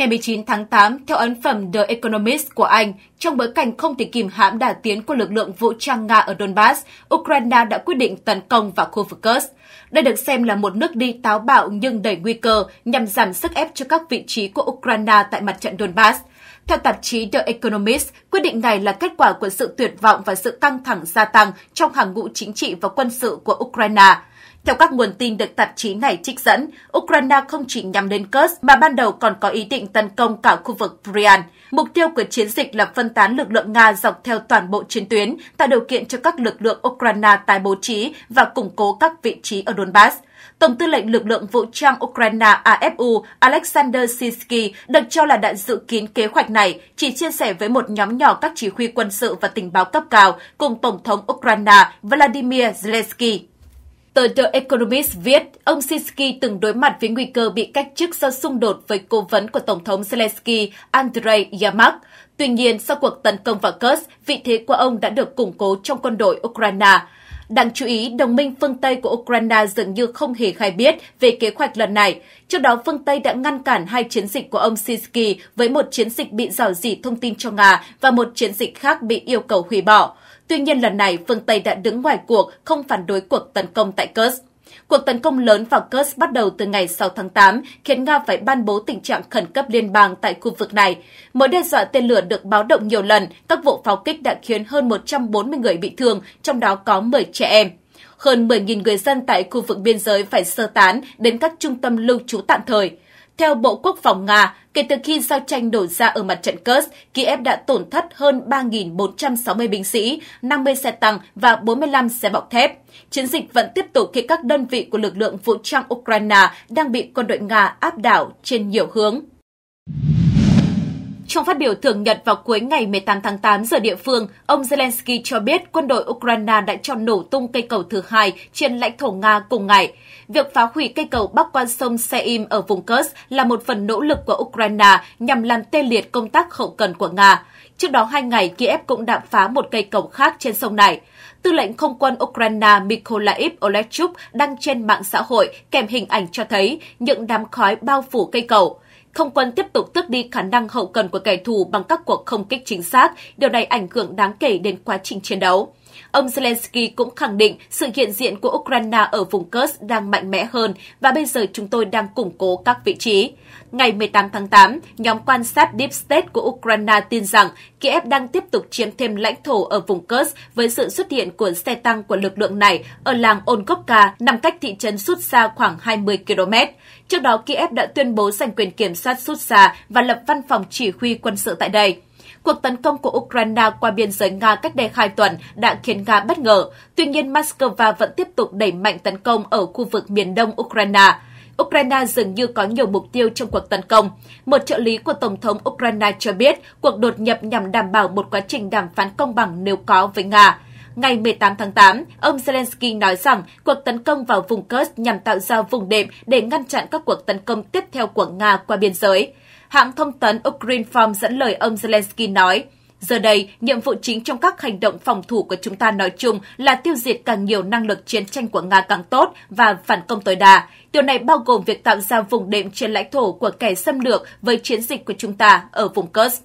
ngày 19 tháng 8 theo ấn phẩm The Economist của Anh, trong bối cảnh không thể kìm hãm đà tiến của lực lượng vũ trang Nga ở Donbass, Ukraine đã quyết định tấn công vào khu vực Kursk. Đây được xem là một nước đi táo bạo nhưng đầy nguy cơ nhằm giảm sức ép cho các vị trí của Ukraine tại mặt trận Donbass. Theo tạp chí The Economist, quyết định này là kết quả của sự tuyệt vọng và sự căng thẳng gia tăng trong hàng ngũ chính trị và quân sự của Ukraine – theo các nguồn tin được tạp chí này trích dẫn, Ukraine không chỉ nhắm đến Kursk mà ban đầu còn có ý định tấn công cả khu vực Bryansk. Mục tiêu của chiến dịch là phân tán lực lượng Nga dọc theo toàn bộ chiến tuyến, tạo điều kiện cho các lực lượng Ukraine tái bố trí và củng cố các vị trí ở Donbass. Tổng tư lệnh lực lượng vũ trang Ukraine AFU Alexander Sisky được cho là đã dự kiến kế hoạch này, chỉ chia sẻ với một nhóm nhỏ các chỉ huy quân sự và tình báo cấp cao cùng Tổng thống Ukraine Vladimir Zelensky. Tờ The Economist viết, ông Sinsky từng đối mặt với nguy cơ bị cách chức do xung đột với cố vấn của Tổng thống Zelensky Andrei Yamak. Tuy nhiên, sau cuộc tấn công vào Kursk, vị thế của ông đã được củng cố trong quân đội Ukraine. Đáng chú ý, đồng minh phương Tây của Ukraine dường như không hề khai biết về kế hoạch lần này. Trước đó, phương Tây đã ngăn cản hai chiến dịch của ông Sinsky với một chiến dịch bị rào rỉ thông tin cho Nga và một chiến dịch khác bị yêu cầu hủy bỏ. Tuy nhiên lần này, phương Tây đã đứng ngoài cuộc, không phản đối cuộc tấn công tại Kursk. Cuộc tấn công lớn vào Kursk bắt đầu từ ngày 6 tháng 8, khiến Nga phải ban bố tình trạng khẩn cấp liên bang tại khu vực này. Mối đe dọa tên lửa được báo động nhiều lần, các vụ pháo kích đã khiến hơn 140 người bị thương, trong đó có 10 trẻ em. Hơn 10.000 người dân tại khu vực biên giới phải sơ tán đến các trung tâm lưu trú tạm thời. Theo Bộ Quốc phòng Nga, kể từ khi giao tranh đổ ra ở mặt trận Kursk, Kiev đã tổn thất hơn 3.460 binh sĩ, 50 xe tăng và 45 xe bọc thép. Chiến dịch vẫn tiếp tục khi các đơn vị của lực lượng vũ trang Ukraine đang bị quân đội Nga áp đảo trên nhiều hướng. Trong phát biểu thường nhật vào cuối ngày 18 tháng 8 giờ địa phương, ông Zelensky cho biết quân đội Ukraine đã cho nổ tung cây cầu thứ hai trên lãnh thổ Nga cùng ngày. Việc phá hủy cây cầu bắc quan sông Seim ở vùng Kursk là một phần nỗ lực của Ukraine nhằm làm tê liệt công tác hậu cần của Nga. Trước đó hai ngày, Kiev cũng đạp phá một cây cầu khác trên sông này. Tư lệnh không quân Ukraine Mykolaiv Olechuk đăng trên mạng xã hội kèm hình ảnh cho thấy những đám khói bao phủ cây cầu. Không quân tiếp tục tước đi khả năng hậu cần của kẻ thù bằng các cuộc không kích chính xác, điều này ảnh hưởng đáng kể đến quá trình chiến đấu. Ông Zelensky cũng khẳng định sự hiện diện của Ukraine ở vùng Kursk đang mạnh mẽ hơn và bây giờ chúng tôi đang củng cố các vị trí. Ngày 18 tháng 8, nhóm quan sát Deep State của Ukraine tin rằng Kiev đang tiếp tục chiếm thêm lãnh thổ ở vùng Kursk với sự xuất hiện của xe tăng của lực lượng này ở làng Onkovka nằm cách thị trấn xa khoảng 20 km. Trước đó, Kiev đã tuyên bố giành quyền kiểm soát xa và lập văn phòng chỉ huy quân sự tại đây. Cuộc tấn công của Ukraine qua biên giới Nga cách đây hai tuần đã khiến Nga bất ngờ. Tuy nhiên, Moscow vẫn tiếp tục đẩy mạnh tấn công ở khu vực miền đông Ukraine. Ukraine dường như có nhiều mục tiêu trong cuộc tấn công. Một trợ lý của Tổng thống Ukraine cho biết cuộc đột nhập nhằm đảm bảo một quá trình đàm phán công bằng nếu có với Nga. Ngày 18 tháng 8, ông Zelensky nói rằng cuộc tấn công vào vùng Kursk nhằm tạo ra vùng đệm để ngăn chặn các cuộc tấn công tiếp theo của Nga qua biên giới hãng thông tấn Ukraine Farm dẫn lời ông Zelensky nói, Giờ đây, nhiệm vụ chính trong các hành động phòng thủ của chúng ta nói chung là tiêu diệt càng nhiều năng lực chiến tranh của Nga càng tốt và phản công tối đa. Điều này bao gồm việc tạo ra vùng đệm trên lãnh thổ của kẻ xâm lược với chiến dịch của chúng ta ở vùng Kursk.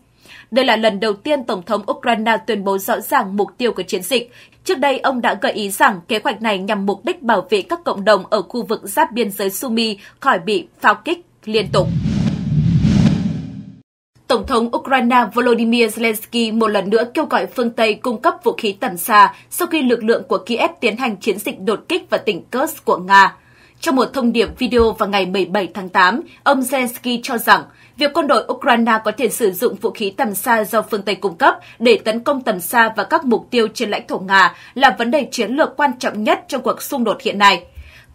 Đây là lần đầu tiên Tổng thống Ukraine tuyên bố rõ ràng mục tiêu của chiến dịch. Trước đây, ông đã gợi ý rằng kế hoạch này nhằm mục đích bảo vệ các cộng đồng ở khu vực giáp biên giới Sumy khỏi bị pháo kích liên tục. Tổng thống Ukraine Volodymyr Zelensky một lần nữa kêu gọi phương Tây cung cấp vũ khí tầm xa sau khi lực lượng của Kiev tiến hành chiến dịch đột kích vào tỉnh Kursk của Nga. Trong một thông điệp video vào ngày 17 tháng 8, ông Zelensky cho rằng việc quân đội Ukraine có thể sử dụng vũ khí tầm xa do phương Tây cung cấp để tấn công tầm xa và các mục tiêu trên lãnh thổ Nga là vấn đề chiến lược quan trọng nhất trong cuộc xung đột hiện nay.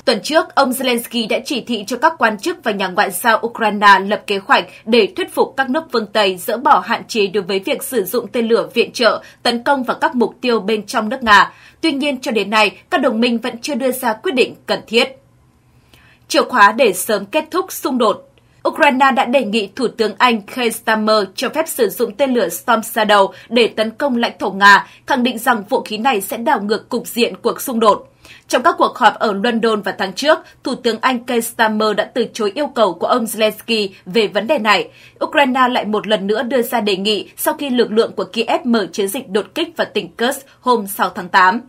Tuần trước, ông Zelensky đã chỉ thị cho các quan chức và nhà ngoại giao Ukraine lập kế hoạch để thuyết phục các nước phương Tây dỡ bỏ hạn chế đối với việc sử dụng tên lửa viện trợ tấn công vào các mục tiêu bên trong nước Nga. Tuy nhiên, cho đến nay, các đồng minh vẫn chưa đưa ra quyết định cần thiết. Chìa khóa để sớm kết thúc xung đột Ukraine đã đề nghị Thủ tướng Anh Keir Starmer cho phép sử dụng tên lửa Storm Shadow để tấn công lãnh thổ Nga, khẳng định rằng vũ khí này sẽ đảo ngược cục diện cuộc xung đột. Trong các cuộc họp ở London vào tháng trước, Thủ tướng Anh Keir Starmer đã từ chối yêu cầu của ông Zelensky về vấn đề này. Ukraine lại một lần nữa đưa ra đề nghị sau khi lực lượng của Kiev mở chiến dịch đột kích vào tỉnh Kursk hôm 6 tháng 8.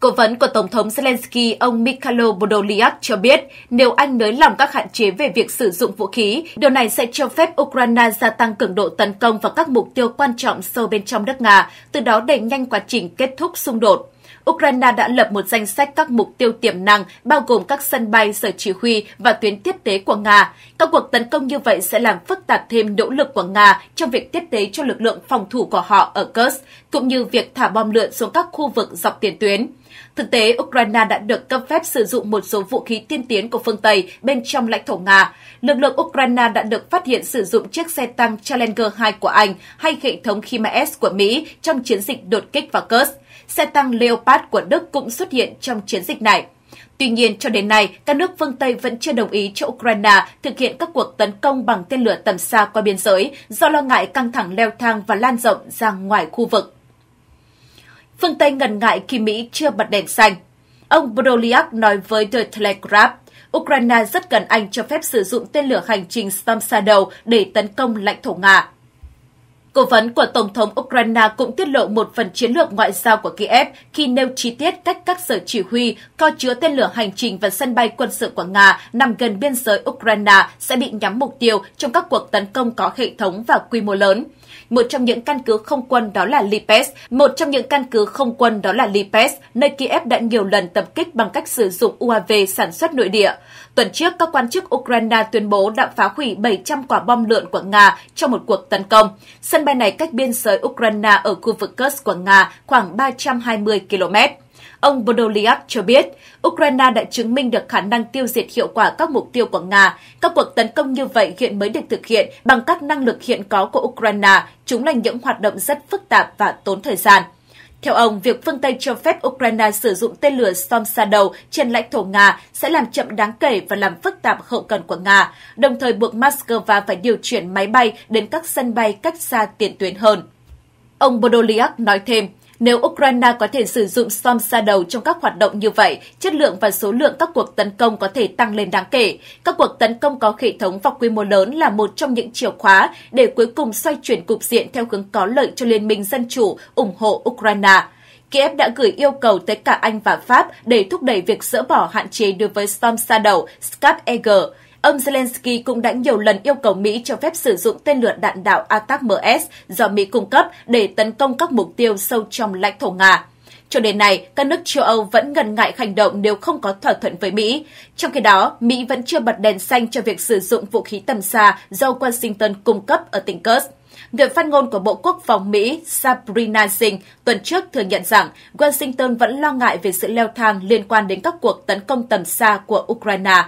Cố vấn của Tổng thống Zelensky, ông Mikhailo Podolyak cho biết, nếu Anh nới lỏng các hạn chế về việc sử dụng vũ khí, điều này sẽ cho phép Ukraine gia tăng cường độ tấn công vào các mục tiêu quan trọng sâu bên trong đất Nga, từ đó đẩy nhanh quá trình kết thúc xung đột. Ukraine đã lập một danh sách các mục tiêu tiềm năng, bao gồm các sân bay, sở chỉ huy và tuyến tiếp tế của Nga. Các cuộc tấn công như vậy sẽ làm phức tạp thêm nỗ lực của Nga trong việc tiếp tế cho lực lượng phòng thủ của họ ở Kursk, cũng như việc thả bom lượn xuống các khu vực dọc tiền tuyến. Thực tế, Ukraine đã được cấp phép sử dụng một số vũ khí tiên tiến của phương Tây bên trong lãnh thổ Nga. Lực lượng Ukraine đã được phát hiện sử dụng chiếc xe tăng Challenger 2 của Anh hay hệ thống HIMARS của Mỹ trong chiến dịch đột kích vào Kursk xe tăng Leopard của Đức cũng xuất hiện trong chiến dịch này. Tuy nhiên, cho đến nay, các nước phương Tây vẫn chưa đồng ý cho Ukraine thực hiện các cuộc tấn công bằng tên lửa tầm xa qua biên giới do lo ngại căng thẳng leo thang và lan rộng ra ngoài khu vực. Phương Tây ngần ngại khi Mỹ chưa bật đèn xanh. Ông Broliak nói với The Telegraph, Ukraine rất cần Anh cho phép sử dụng tên lửa hành trình Storm Shadow để tấn công lãnh thổ Nga. Cố vấn của Tổng thống Ukraine cũng tiết lộ một phần chiến lược ngoại giao của Kiev khi nêu chi tiết cách các sở chỉ huy, kho chứa tên lửa hành trình và sân bay quân sự của Nga nằm gần biên giới Ukraine sẽ bị nhắm mục tiêu trong các cuộc tấn công có hệ thống và quy mô lớn. Một trong những căn cứ không quân đó là Lipetsk. Một trong những căn cứ không quân đó là Lipetsk, nơi Kiev đã nhiều lần tập kích bằng cách sử dụng UAV sản xuất nội địa. Tuần trước, các quan chức Ukraine tuyên bố đã phá hủy 700 quả bom lượn của Nga trong một cuộc tấn công. Sân bay này cách biên giới Ukraine ở khu vực Kursk của Nga khoảng 320 km. Ông Podolyak cho biết, Ukraine đã chứng minh được khả năng tiêu diệt hiệu quả các mục tiêu của Nga. Các cuộc tấn công như vậy hiện mới được thực hiện bằng các năng lực hiện có của Ukraine. Chúng là những hoạt động rất phức tạp và tốn thời gian. Theo ông, việc phương Tây cho phép Ukraine sử dụng tên lửa Storm Shadow trên lãnh thổ Nga sẽ làm chậm đáng kể và làm phức tạp hậu cần của Nga, đồng thời buộc Moscow phải điều chuyển máy bay đến các sân bay cách xa tiền tuyến hơn. Ông Bodolyak nói thêm, nếu Ukraine có thể sử dụng Storm Shadow trong các hoạt động như vậy, chất lượng và số lượng các cuộc tấn công có thể tăng lên đáng kể. Các cuộc tấn công có hệ thống và quy mô lớn là một trong những chìa khóa để cuối cùng xoay chuyển cục diện theo hướng có lợi cho Liên minh Dân chủ ủng hộ Ukraine. Kiev đã gửi yêu cầu tới cả Anh và Pháp để thúc đẩy việc dỡ bỏ hạn chế đối với Storm Shadow, scud Eagle. Ông Zelensky cũng đã nhiều lần yêu cầu Mỹ cho phép sử dụng tên lửa đạn đạo ATACMS do Mỹ cung cấp để tấn công các mục tiêu sâu trong lãnh thổ Nga. Cho đến nay, các nước châu Âu vẫn ngần ngại hành động nếu không có thỏa thuận với Mỹ. Trong khi đó, Mỹ vẫn chưa bật đèn xanh cho việc sử dụng vũ khí tầm xa do Washington cung cấp ở tỉnh Kursk. Người phát ngôn của Bộ Quốc phòng Mỹ Sabrina Singh tuần trước thừa nhận rằng Washington vẫn lo ngại về sự leo thang liên quan đến các cuộc tấn công tầm xa của Ukraine.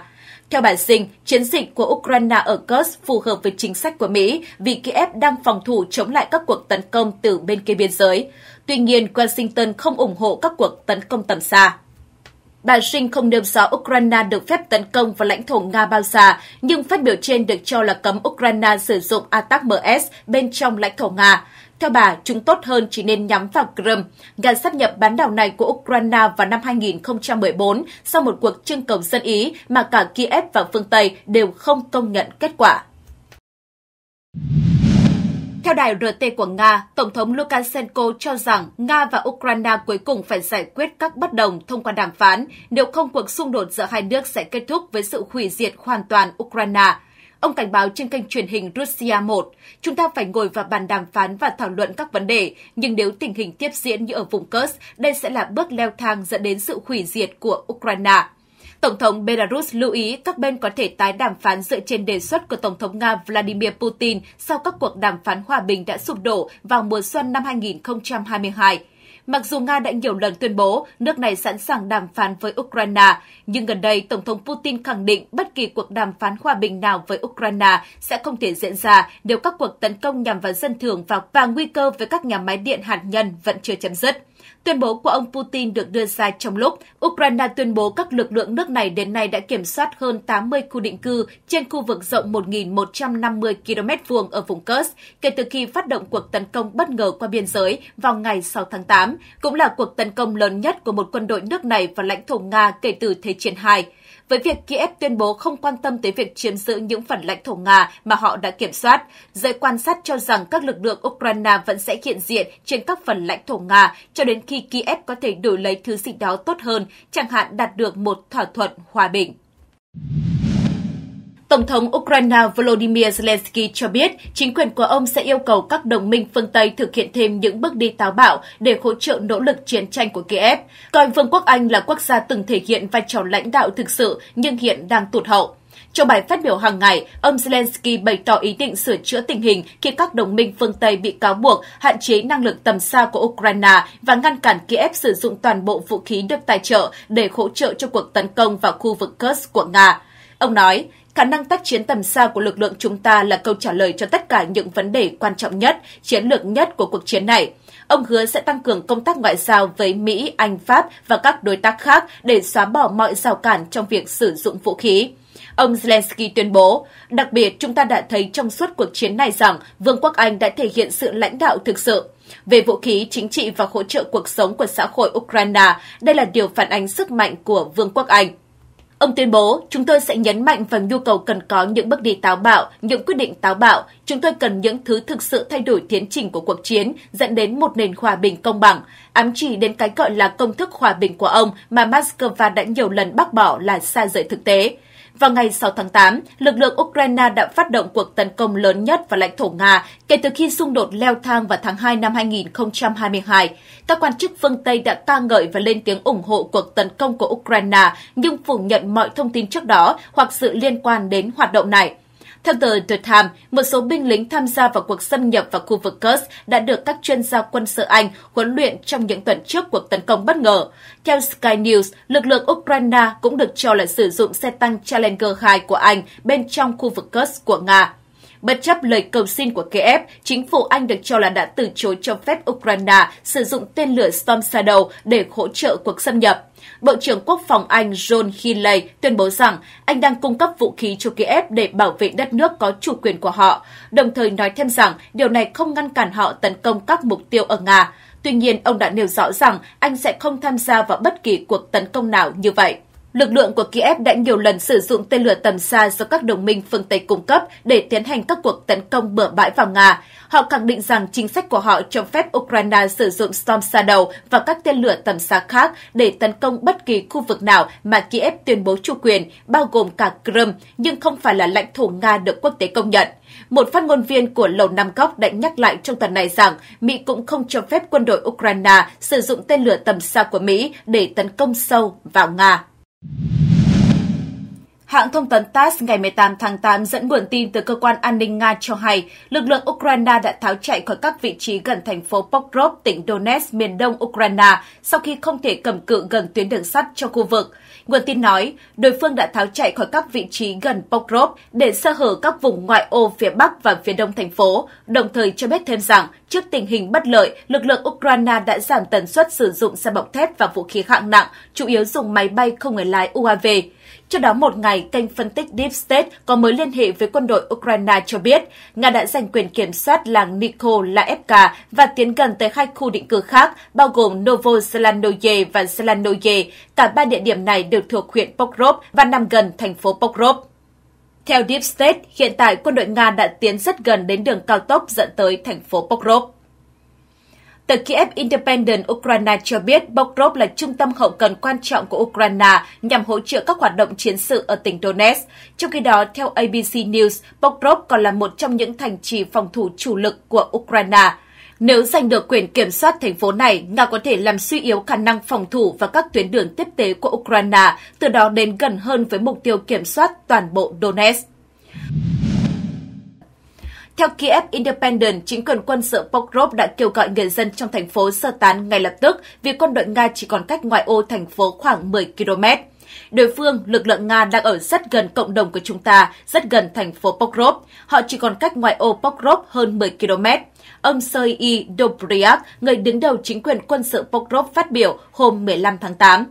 Theo bản sinh, chiến dịch của Ukraine ở Kursk phù hợp với chính sách của Mỹ vì Kiev đang phòng thủ chống lại các cuộc tấn công từ bên kia biên giới. Tuy nhiên, Washington không ủng hộ các cuộc tấn công tầm xa. Bà Jing không nêu rõ Ukraine được phép tấn công vào lãnh thổ Nga bao xa, nhưng phát biểu trên được cho là cấm Ukraine sử dụng ATAC-MS bên trong lãnh thổ Nga. Theo bà, chúng tốt hơn chỉ nên nhắm vào Crimea. Nga sát nhập bán đảo này của Ukraine vào năm 2014 sau một cuộc trưng cầu dân Ý mà cả Kiev và phương Tây đều không công nhận kết quả. Theo đài RT của Nga, Tổng thống Lukashenko cho rằng Nga và Ukraine cuối cùng phải giải quyết các bất đồng thông qua đàm phán, nếu không cuộc xung đột giữa hai nước sẽ kết thúc với sự hủy diệt hoàn toàn Ukraine. Ông cảnh báo trên kênh truyền hình Russia 1, chúng ta phải ngồi vào bàn đàm phán và thảo luận các vấn đề, nhưng nếu tình hình tiếp diễn như ở vùng Kursk, đây sẽ là bước leo thang dẫn đến sự hủy diệt của Ukraine. Tổng thống Belarus lưu ý các bên có thể tái đàm phán dựa trên đề xuất của Tổng thống Nga Vladimir Putin sau các cuộc đàm phán hòa bình đã sụp đổ vào mùa xuân năm 2022. Mặc dù Nga đã nhiều lần tuyên bố nước này sẵn sàng đàm phán với Ukraine, nhưng gần đây Tổng thống Putin khẳng định bất kỳ cuộc đàm phán hòa bình nào với Ukraine sẽ không thể diễn ra nếu các cuộc tấn công nhằm vào dân thường và, và nguy cơ với các nhà máy điện hạt nhân vẫn chưa chấm dứt. Tuyên bố của ông Putin được đưa ra trong lúc Ukraine tuyên bố các lực lượng nước này đến nay đã kiểm soát hơn 80 khu định cư trên khu vực rộng 1.150 km vuông ở vùng Kursk kể từ khi phát động cuộc tấn công bất ngờ qua biên giới vào ngày 6 tháng 8, cũng là cuộc tấn công lớn nhất của một quân đội nước này vào lãnh thổ Nga kể từ Thế chiến II với việc Kiev tuyên bố không quan tâm tới việc chiếm giữ những phần lãnh thổ Nga mà họ đã kiểm soát. Giới quan sát cho rằng các lực lượng Ukraine vẫn sẽ hiện diện trên các phần lãnh thổ Nga cho đến khi Kiev có thể đổi lấy thứ gì đó tốt hơn, chẳng hạn đạt được một thỏa thuận hòa bình. Tổng thống Ukraine Volodymyr Zelensky cho biết chính quyền của ông sẽ yêu cầu các đồng minh phương Tây thực hiện thêm những bước đi táo bạo để hỗ trợ nỗ lực chiến tranh của Kiev, coi Vương quốc Anh là quốc gia từng thể hiện vai trò lãnh đạo thực sự nhưng hiện đang tụt hậu. Trong bài phát biểu hàng ngày, ông Zelensky bày tỏ ý định sửa chữa tình hình khi các đồng minh phương Tây bị cáo buộc hạn chế năng lực tầm xa của Ukraine và ngăn cản Kiev sử dụng toàn bộ vũ khí được tài trợ để hỗ trợ cho cuộc tấn công vào khu vực Kursk của Nga. Ông nói, Khả năng tác chiến tầm xa của lực lượng chúng ta là câu trả lời cho tất cả những vấn đề quan trọng nhất, chiến lược nhất của cuộc chiến này. Ông hứa sẽ tăng cường công tác ngoại giao với Mỹ, Anh, Pháp và các đối tác khác để xóa bỏ mọi rào cản trong việc sử dụng vũ khí. Ông Zelensky tuyên bố, đặc biệt chúng ta đã thấy trong suốt cuộc chiến này rằng Vương quốc Anh đã thể hiện sự lãnh đạo thực sự. Về vũ khí chính trị và hỗ trợ cuộc sống của xã hội Ukraine, đây là điều phản ánh sức mạnh của Vương quốc Anh. Ông tuyên bố, chúng tôi sẽ nhấn mạnh vào nhu cầu cần có những bước đi táo bạo, những quyết định táo bạo. Chúng tôi cần những thứ thực sự thay đổi tiến trình của cuộc chiến, dẫn đến một nền hòa bình công bằng. Ám chỉ đến cái gọi là công thức hòa bình của ông mà Moscow đã nhiều lần bác bỏ là xa rời thực tế. Vào ngày 6 tháng 8, lực lượng Ukraine đã phát động cuộc tấn công lớn nhất vào lãnh thổ Nga kể từ khi xung đột leo thang vào tháng 2 năm 2022. Các quan chức phương Tây đã ca ngợi và lên tiếng ủng hộ cuộc tấn công của Ukraine nhưng phủ nhận mọi thông tin trước đó hoặc sự liên quan đến hoạt động này. Theo tờ The Times, một số binh lính tham gia vào cuộc xâm nhập vào khu vực Kursk đã được các chuyên gia quân sự Anh huấn luyện trong những tuần trước cuộc tấn công bất ngờ. Theo Sky News, lực lượng Ukraine cũng được cho là sử dụng xe tăng Challenger 2 của Anh bên trong khu vực Kursk của Nga Bất chấp lời cầu xin của Kiev, chính phủ Anh được cho là đã từ chối cho phép Ukraine sử dụng tên lửa Storm Shadow để hỗ trợ cuộc xâm nhập. Bộ trưởng Quốc phòng Anh John Healey tuyên bố rằng Anh đang cung cấp vũ khí cho Kiev để bảo vệ đất nước có chủ quyền của họ, đồng thời nói thêm rằng điều này không ngăn cản họ tấn công các mục tiêu ở Nga. Tuy nhiên, ông đã nêu rõ rằng Anh sẽ không tham gia vào bất kỳ cuộc tấn công nào như vậy. Lực lượng của Kiev đã nhiều lần sử dụng tên lửa tầm xa do các đồng minh phương Tây cung cấp để tiến hành các cuộc tấn công bừa bãi vào Nga. Họ khẳng định rằng chính sách của họ cho phép Ukraine sử dụng Storm Shadow và các tên lửa tầm xa khác để tấn công bất kỳ khu vực nào mà Kiev tuyên bố chủ quyền, bao gồm cả Crimea, nhưng không phải là lãnh thổ Nga được quốc tế công nhận. Một phát ngôn viên của Lầu Năm Góc đã nhắc lại trong tuần này rằng Mỹ cũng không cho phép quân đội Ukraine sử dụng tên lửa tầm xa của Mỹ để tấn công sâu vào Nga. you Hãng thông tấn TASS ngày 18 tháng 8 dẫn nguồn tin từ cơ quan an ninh Nga cho hay lực lượng Ukraine đã tháo chạy khỏi các vị trí gần thành phố Pokrov, tỉnh Donetsk, miền đông Ukraine sau khi không thể cầm cự gần tuyến đường sắt cho khu vực. Nguồn tin nói, đối phương đã tháo chạy khỏi các vị trí gần Pokrov để sơ hở các vùng ngoại ô phía Bắc và phía Đông thành phố, đồng thời cho biết thêm rằng, trước tình hình bất lợi, lực lượng Ukraine đã giảm tần suất sử dụng xe bọc thép và vũ khí hạng nặng, chủ yếu dùng máy bay không người lái UAV. Trước đó một ngày, kênh phân tích Deep State có mới liên hệ với quân đội Ukraine cho biết Nga đã giành quyền kiểm soát làng Niko Nikolaevka và tiến gần tới hai khu định cư khác, bao gồm Novoselanoye và Selanoye. Cả ba địa điểm này đều thuộc huyện Pokrov và nằm gần thành phố Pokrov. Theo Deep State, hiện tại quân đội Nga đã tiến rất gần đến đường cao tốc dẫn tới thành phố Pokrov. Tờ Kiev Independent Ukraine cho biết Bokrov là trung tâm hậu cần quan trọng của Ukraine nhằm hỗ trợ các hoạt động chiến sự ở tỉnh Donetsk. Trong khi đó, theo ABC News, Bokrov còn là một trong những thành trì phòng thủ chủ lực của Ukraine. Nếu giành được quyền kiểm soát thành phố này, Nga có thể làm suy yếu khả năng phòng thủ và các tuyến đường tiếp tế của Ukraine, từ đó đến gần hơn với mục tiêu kiểm soát toàn bộ Donetsk. Theo Kiev Independent, chính quyền quân sự Pokrov đã kêu gọi người dân trong thành phố sơ tán ngay lập tức vì quân đội Nga chỉ còn cách ngoại ô thành phố khoảng 10 km. Đối phương, lực lượng Nga đang ở rất gần cộng đồng của chúng ta, rất gần thành phố Pokrov. Họ chỉ còn cách ngoại ô Pokrov hơn 10 km. Ông Sergei Dobryak, người đứng đầu chính quyền quân sự Pokrov phát biểu hôm 15 tháng 8.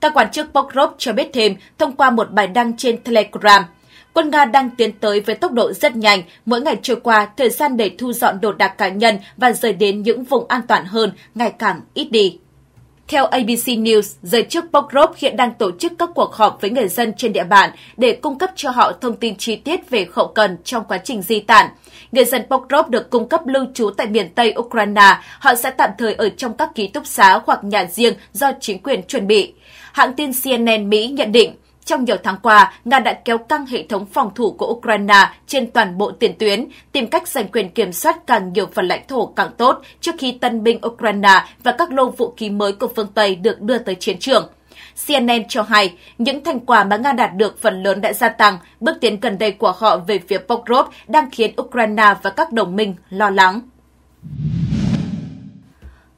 Các quan chức Pokrov cho biết thêm thông qua một bài đăng trên Telegram – Quân Nga đang tiến tới với tốc độ rất nhanh, mỗi ngày trôi qua, thời gian để thu dọn đồ đạc cá nhân và rời đến những vùng an toàn hơn ngày càng ít đi. Theo ABC News, giới chức Pokrov hiện đang tổ chức các cuộc họp với người dân trên địa bàn để cung cấp cho họ thông tin chi tiết về hậu cần trong quá trình di tản. Người dân Pokrov được cung cấp lưu trú tại miền Tây Ukraine, họ sẽ tạm thời ở trong các ký túc xá hoặc nhà riêng do chính quyền chuẩn bị. Hãng tin CNN Mỹ nhận định, trong nhiều tháng qua, Nga đã kéo căng hệ thống phòng thủ của Ukraine trên toàn bộ tiền tuyến, tìm cách giành quyền kiểm soát càng nhiều phần lãnh thổ càng tốt trước khi tân binh Ukraine và các lô vũ khí mới của phương Tây được đưa tới chiến trường. CNN cho hay, những thành quả mà Nga đạt được phần lớn đã gia tăng, bước tiến gần đây của họ về phía Pokrov đang khiến Ukraine và các đồng minh lo lắng.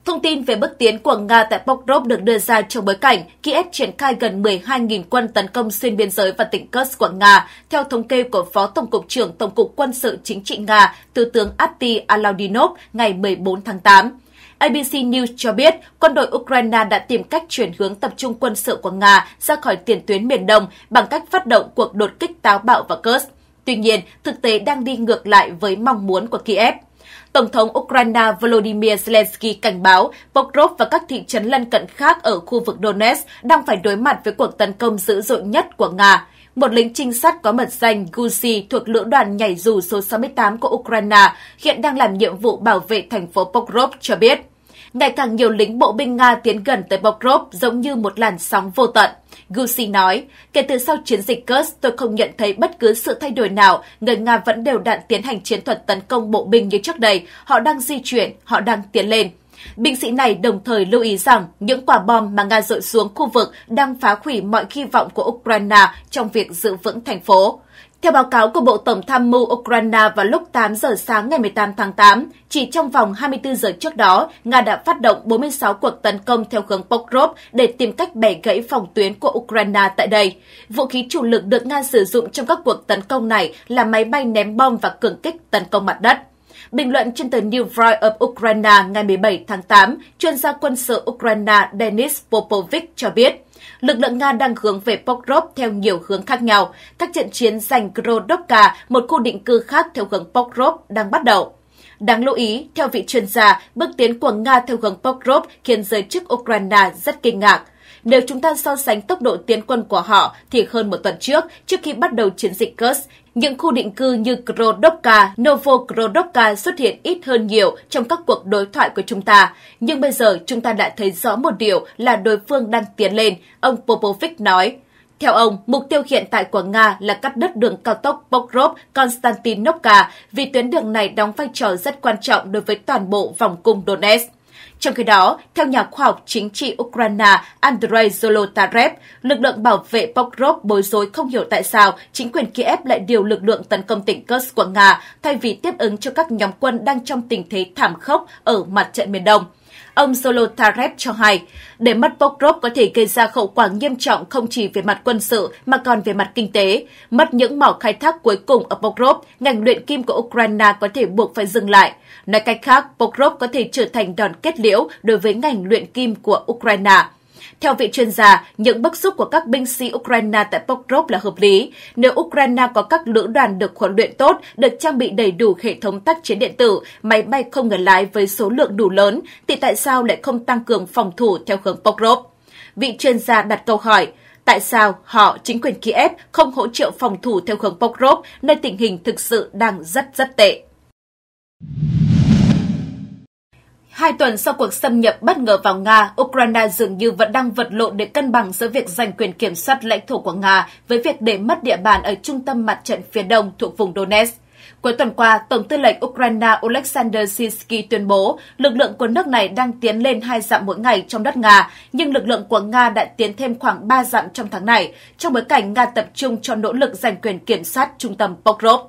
Thông tin về bước tiến của Nga tại Pokrov được đưa ra trong bối cảnh Kiev triển khai gần 12.000 quân tấn công xuyên biên giới và tỉnh Kursk của Nga, theo thống kê của Phó Tổng cục trưởng Tổng cục Quân sự Chính trị Nga, Tư tướng Apti Alaudinov ngày 14 tháng 8. ABC News cho biết quân đội Ukraine đã tìm cách chuyển hướng tập trung quân sự của Nga ra khỏi tiền tuyến miền Đông bằng cách phát động cuộc đột kích táo bạo vào Kursk. Tuy nhiên, thực tế đang đi ngược lại với mong muốn của Kiev. Tổng thống Ukraine Volodymyr Zelensky cảnh báo Pokrov và các thị trấn lân cận khác ở khu vực Donetsk đang phải đối mặt với cuộc tấn công dữ dội nhất của Nga một lính trinh sát có mật danh Gusi thuộc lữ đoàn nhảy dù số 68 của Ukraine hiện đang làm nhiệm vụ bảo vệ thành phố Pokrov cho biết. Ngày càng nhiều lính bộ binh Nga tiến gần tới Bokrov giống như một làn sóng vô tận. Gusi nói, kể từ sau chiến dịch Kursk, tôi không nhận thấy bất cứ sự thay đổi nào, người Nga vẫn đều đặn tiến hành chiến thuật tấn công bộ binh như trước đây, họ đang di chuyển, họ đang tiến lên. Binh sĩ này đồng thời lưu ý rằng những quả bom mà Nga dội xuống khu vực đang phá hủy mọi hy vọng của Ukraine trong việc giữ vững thành phố. Theo báo cáo của Bộ Tổng tham mưu Ukraine vào lúc 8 giờ sáng ngày 18 tháng 8, chỉ trong vòng 24 giờ trước đó, Nga đã phát động 46 cuộc tấn công theo hướng Pokrov để tìm cách bẻ gãy phòng tuyến của Ukraine tại đây. Vũ khí chủ lực được Nga sử dụng trong các cuộc tấn công này là máy bay ném bom và cường kích tấn công mặt đất. Bình luận trên tờ New Voice of Ukraine ngày 17 tháng 8, chuyên gia quân sự Ukraine Denis Popovich cho biết, Lực lượng Nga đang hướng về Pokrov theo nhiều hướng khác nhau. Các trận chiến giành Grodovka, một khu định cư khác theo hướng Pokrov, đang bắt đầu. Đáng lưu ý, theo vị chuyên gia, bước tiến của Nga theo hướng Pokrov khiến giới chức Ukraine rất kinh ngạc. Nếu chúng ta so sánh tốc độ tiến quân của họ thì hơn một tuần trước, trước khi bắt đầu chiến dịch Kursk, những khu định cư như Krodovka, Novokrodovka xuất hiện ít hơn nhiều trong các cuộc đối thoại của chúng ta. Nhưng bây giờ chúng ta đã thấy rõ một điều là đối phương đang tiến lên, ông Popovic nói. Theo ông, mục tiêu hiện tại của Nga là cắt đứt đường cao tốc Pokrov-Konstantinovka vì tuyến đường này đóng vai trò rất quan trọng đối với toàn bộ vòng cung Donetsk. Trong khi đó, theo nhà khoa học chính trị Ukraine Andrei Zolotarev, lực lượng bảo vệ Pokrov bối rối không hiểu tại sao chính quyền Kiev lại điều lực lượng tấn công tỉnh Kursk của Nga thay vì tiếp ứng cho các nhóm quân đang trong tình thế thảm khốc ở mặt trận miền Đông. Ông Solotarev cho hay, để mất Pokrov có thể gây ra hậu quả nghiêm trọng không chỉ về mặt quân sự mà còn về mặt kinh tế. Mất những mỏ khai thác cuối cùng ở Pokrov, ngành luyện kim của Ukraine có thể buộc phải dừng lại. Nói cách khác, Pokrov có thể trở thành đòn kết liễu đối với ngành luyện kim của Ukraine. Theo vị chuyên gia, những bức xúc của các binh sĩ Ukraine tại Pokrov là hợp lý. Nếu Ukraine có các lữ đoàn được huấn luyện tốt, được trang bị đầy đủ hệ thống tác chiến điện tử, máy bay không người lái với số lượng đủ lớn, thì tại sao lại không tăng cường phòng thủ theo hướng Pokrov? Vị chuyên gia đặt câu hỏi, tại sao họ, chính quyền Kiev, không hỗ trợ phòng thủ theo hướng Pokrov, nơi tình hình thực sự đang rất rất tệ? Hai tuần sau cuộc xâm nhập bất ngờ vào Nga, Ukraine dường như vẫn đang vật lộn để cân bằng giữa việc giành quyền kiểm soát lãnh thổ của Nga với việc để mất địa bàn ở trung tâm mặt trận phía đông thuộc vùng Donetsk. Cuối tuần qua, Tổng tư lệnh Ukraine Oleksandr Sisky tuyên bố lực lượng của nước này đang tiến lên hai dặm mỗi ngày trong đất Nga, nhưng lực lượng của Nga đã tiến thêm khoảng 3 dặm trong tháng này, trong bối cảnh Nga tập trung cho nỗ lực giành quyền kiểm soát trung tâm Pokrov.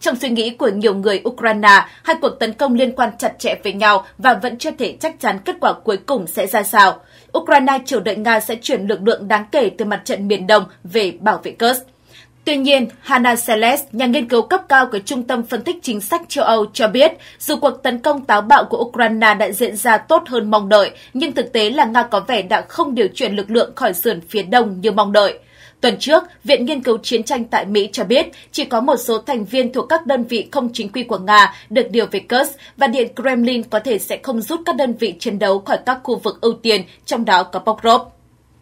Trong suy nghĩ của nhiều người Ukraine, hai cuộc tấn công liên quan chặt chẽ với nhau và vẫn chưa thể chắc chắn kết quả cuối cùng sẽ ra sao. Ukraine chờ đợi Nga sẽ chuyển lực lượng đáng kể từ mặt trận miền Đông về bảo vệ Kursk. Tuy nhiên, Hannah Seles, nhà nghiên cứu cấp cao của Trung tâm Phân tích Chính sách châu Âu cho biết, dù cuộc tấn công táo bạo của Ukraine đã diễn ra tốt hơn mong đợi, nhưng thực tế là Nga có vẻ đã không điều chuyển lực lượng khỏi sườn phía đông như mong đợi. Tuần trước, Viện Nghiên cứu Chiến tranh tại Mỹ cho biết chỉ có một số thành viên thuộc các đơn vị không chính quy của Nga được điều về Kursk và Điện Kremlin có thể sẽ không rút các đơn vị chiến đấu khỏi các khu vực ưu tiên, trong đó có Pokrov.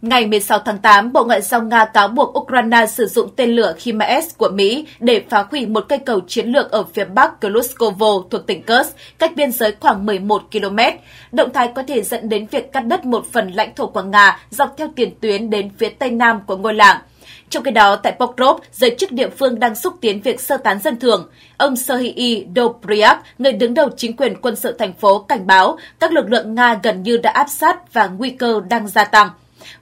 Ngày 16 tháng 8, Bộ Ngoại giao Nga cáo buộc Ukraine sử dụng tên lửa HIMARS của Mỹ để phá hủy một cây cầu chiến lược ở phía bắc Kluskovo thuộc tỉnh Kursk, cách biên giới khoảng 11 km. Động thái có thể dẫn đến việc cắt đứt một phần lãnh thổ của Nga dọc theo tiền tuyến đến phía tây nam của ngôi làng. Trong khi đó, tại Pokrov, giới chức địa phương đang xúc tiến việc sơ tán dân thường. Ông Serhii Dobryak, người đứng đầu chính quyền quân sự thành phố, cảnh báo các lực lượng Nga gần như đã áp sát và nguy cơ đang gia tăng.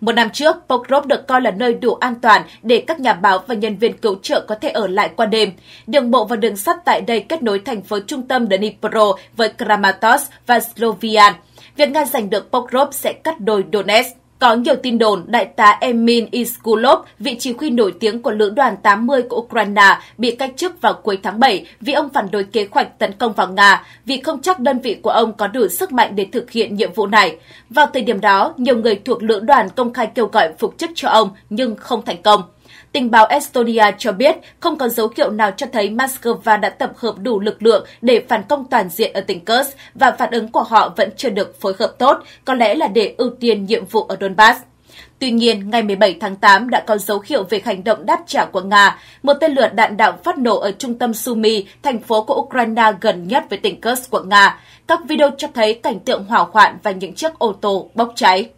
Một năm trước, Pokrov được coi là nơi đủ an toàn để các nhà báo và nhân viên cứu trợ có thể ở lại qua đêm. Đường bộ và đường sắt tại đây kết nối thành phố trung tâm Dnipro với Kramatorsk và Slovian. Việc Nga giành được Pokrov sẽ cắt đôi Donetsk. Có nhiều tin đồn đại tá Emin Iskulov, vị chỉ huy nổi tiếng của lữ đoàn 80 của Ukraine, bị cách chức vào cuối tháng 7 vì ông phản đối kế hoạch tấn công vào Nga, vì không chắc đơn vị của ông có đủ sức mạnh để thực hiện nhiệm vụ này. Vào thời điểm đó, nhiều người thuộc lữ đoàn công khai kêu gọi phục chức cho ông nhưng không thành công. Tình báo Estonia cho biết không có dấu hiệu nào cho thấy Moscow đã tập hợp đủ lực lượng để phản công toàn diện ở tỉnh Kursk và phản ứng của họ vẫn chưa được phối hợp tốt, có lẽ là để ưu tiên nhiệm vụ ở Donbass. Tuy nhiên, ngày 17 tháng 8 đã có dấu hiệu về hành động đáp trả của Nga. Một tên lửa đạn đạo phát nổ ở trung tâm Sumy, thành phố của Ukraine gần nhất với tỉnh Kursk của Nga. Các video cho thấy cảnh tượng hỏa hoạn và những chiếc ô tô bốc cháy.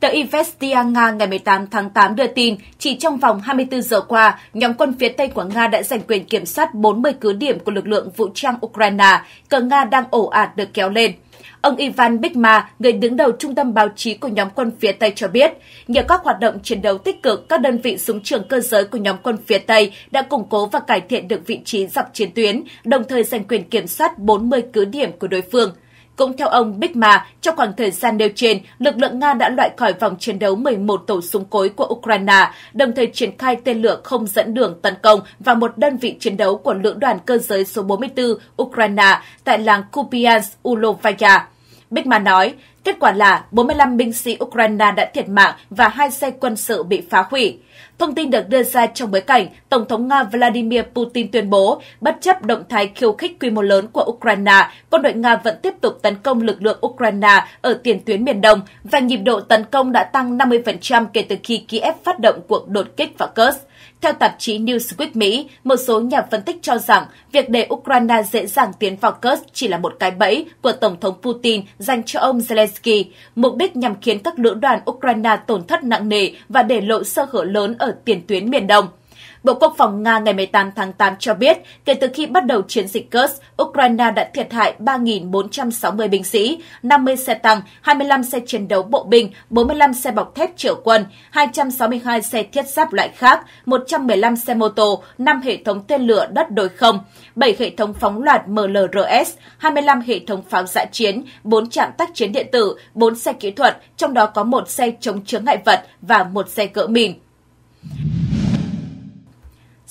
Tờ Investia Nga ngày 18 tháng 8 đưa tin, chỉ trong vòng 24 giờ qua, nhóm quân phía Tây của Nga đã giành quyền kiểm soát 40 cứ điểm của lực lượng vũ trang Ukraine, cờ Nga đang ổ ạt được kéo lên. Ông Ivan Bigma, người đứng đầu trung tâm báo chí của nhóm quân phía Tây cho biết, nhờ các hoạt động chiến đấu tích cực, các đơn vị súng trường cơ giới của nhóm quân phía Tây đã củng cố và cải thiện được vị trí dọc chiến tuyến, đồng thời giành quyền kiểm soát 40 cứ điểm của đối phương – cũng theo ông Bigma, trong khoảng thời gian nêu trên, lực lượng Nga đã loại khỏi vòng chiến đấu 11 tổ súng cối của Ukraine, đồng thời triển khai tên lửa không dẫn đường tấn công vào một đơn vị chiến đấu của lữ đoàn cơ giới số 44 Ukraine tại làng Kupiansk, Ulovaya. Bigman nói, kết quả là 45 binh sĩ Ukraine đã thiệt mạng và hai xe quân sự bị phá hủy. Thông tin được đưa ra trong bối cảnh Tổng thống Nga Vladimir Putin tuyên bố, bất chấp động thái khiêu khích quy mô lớn của Ukraine, quân đội Nga vẫn tiếp tục tấn công lực lượng Ukraine ở tiền tuyến miền Đông và nhịp độ tấn công đã tăng 50% kể từ khi Kiev phát động cuộc đột kích vào Kursk. Theo tạp chí Newsweek Mỹ, một số nhà phân tích cho rằng việc để Ukraine dễ dàng tiến vào Kursk chỉ là một cái bẫy của Tổng thống Putin dành cho ông Zelensky, mục đích nhằm khiến các lữ đoàn Ukraine tổn thất nặng nề và để lộ sơ hở lớn ở tiền tuyến miền Đông. Bộ Quốc phòng Nga ngày 18 tháng 8 cho biết, kể từ khi bắt đầu chiến dịch Kursk, Ukraine đã thiệt hại 3.460 binh sĩ, 50 xe tăng, 25 xe chiến đấu bộ binh, 45 xe bọc thép chở quân, 262 xe thiết giáp loại khác, 115 xe mô tô, 5 hệ thống tên lửa đất đối không, 7 hệ thống phóng loạt MLRS, 25 hệ thống pháo giã chiến, 4 trạm tác chiến điện tử, 4 xe kỹ thuật, trong đó có một xe chống chướng ngại vật và một xe cỡ mìn.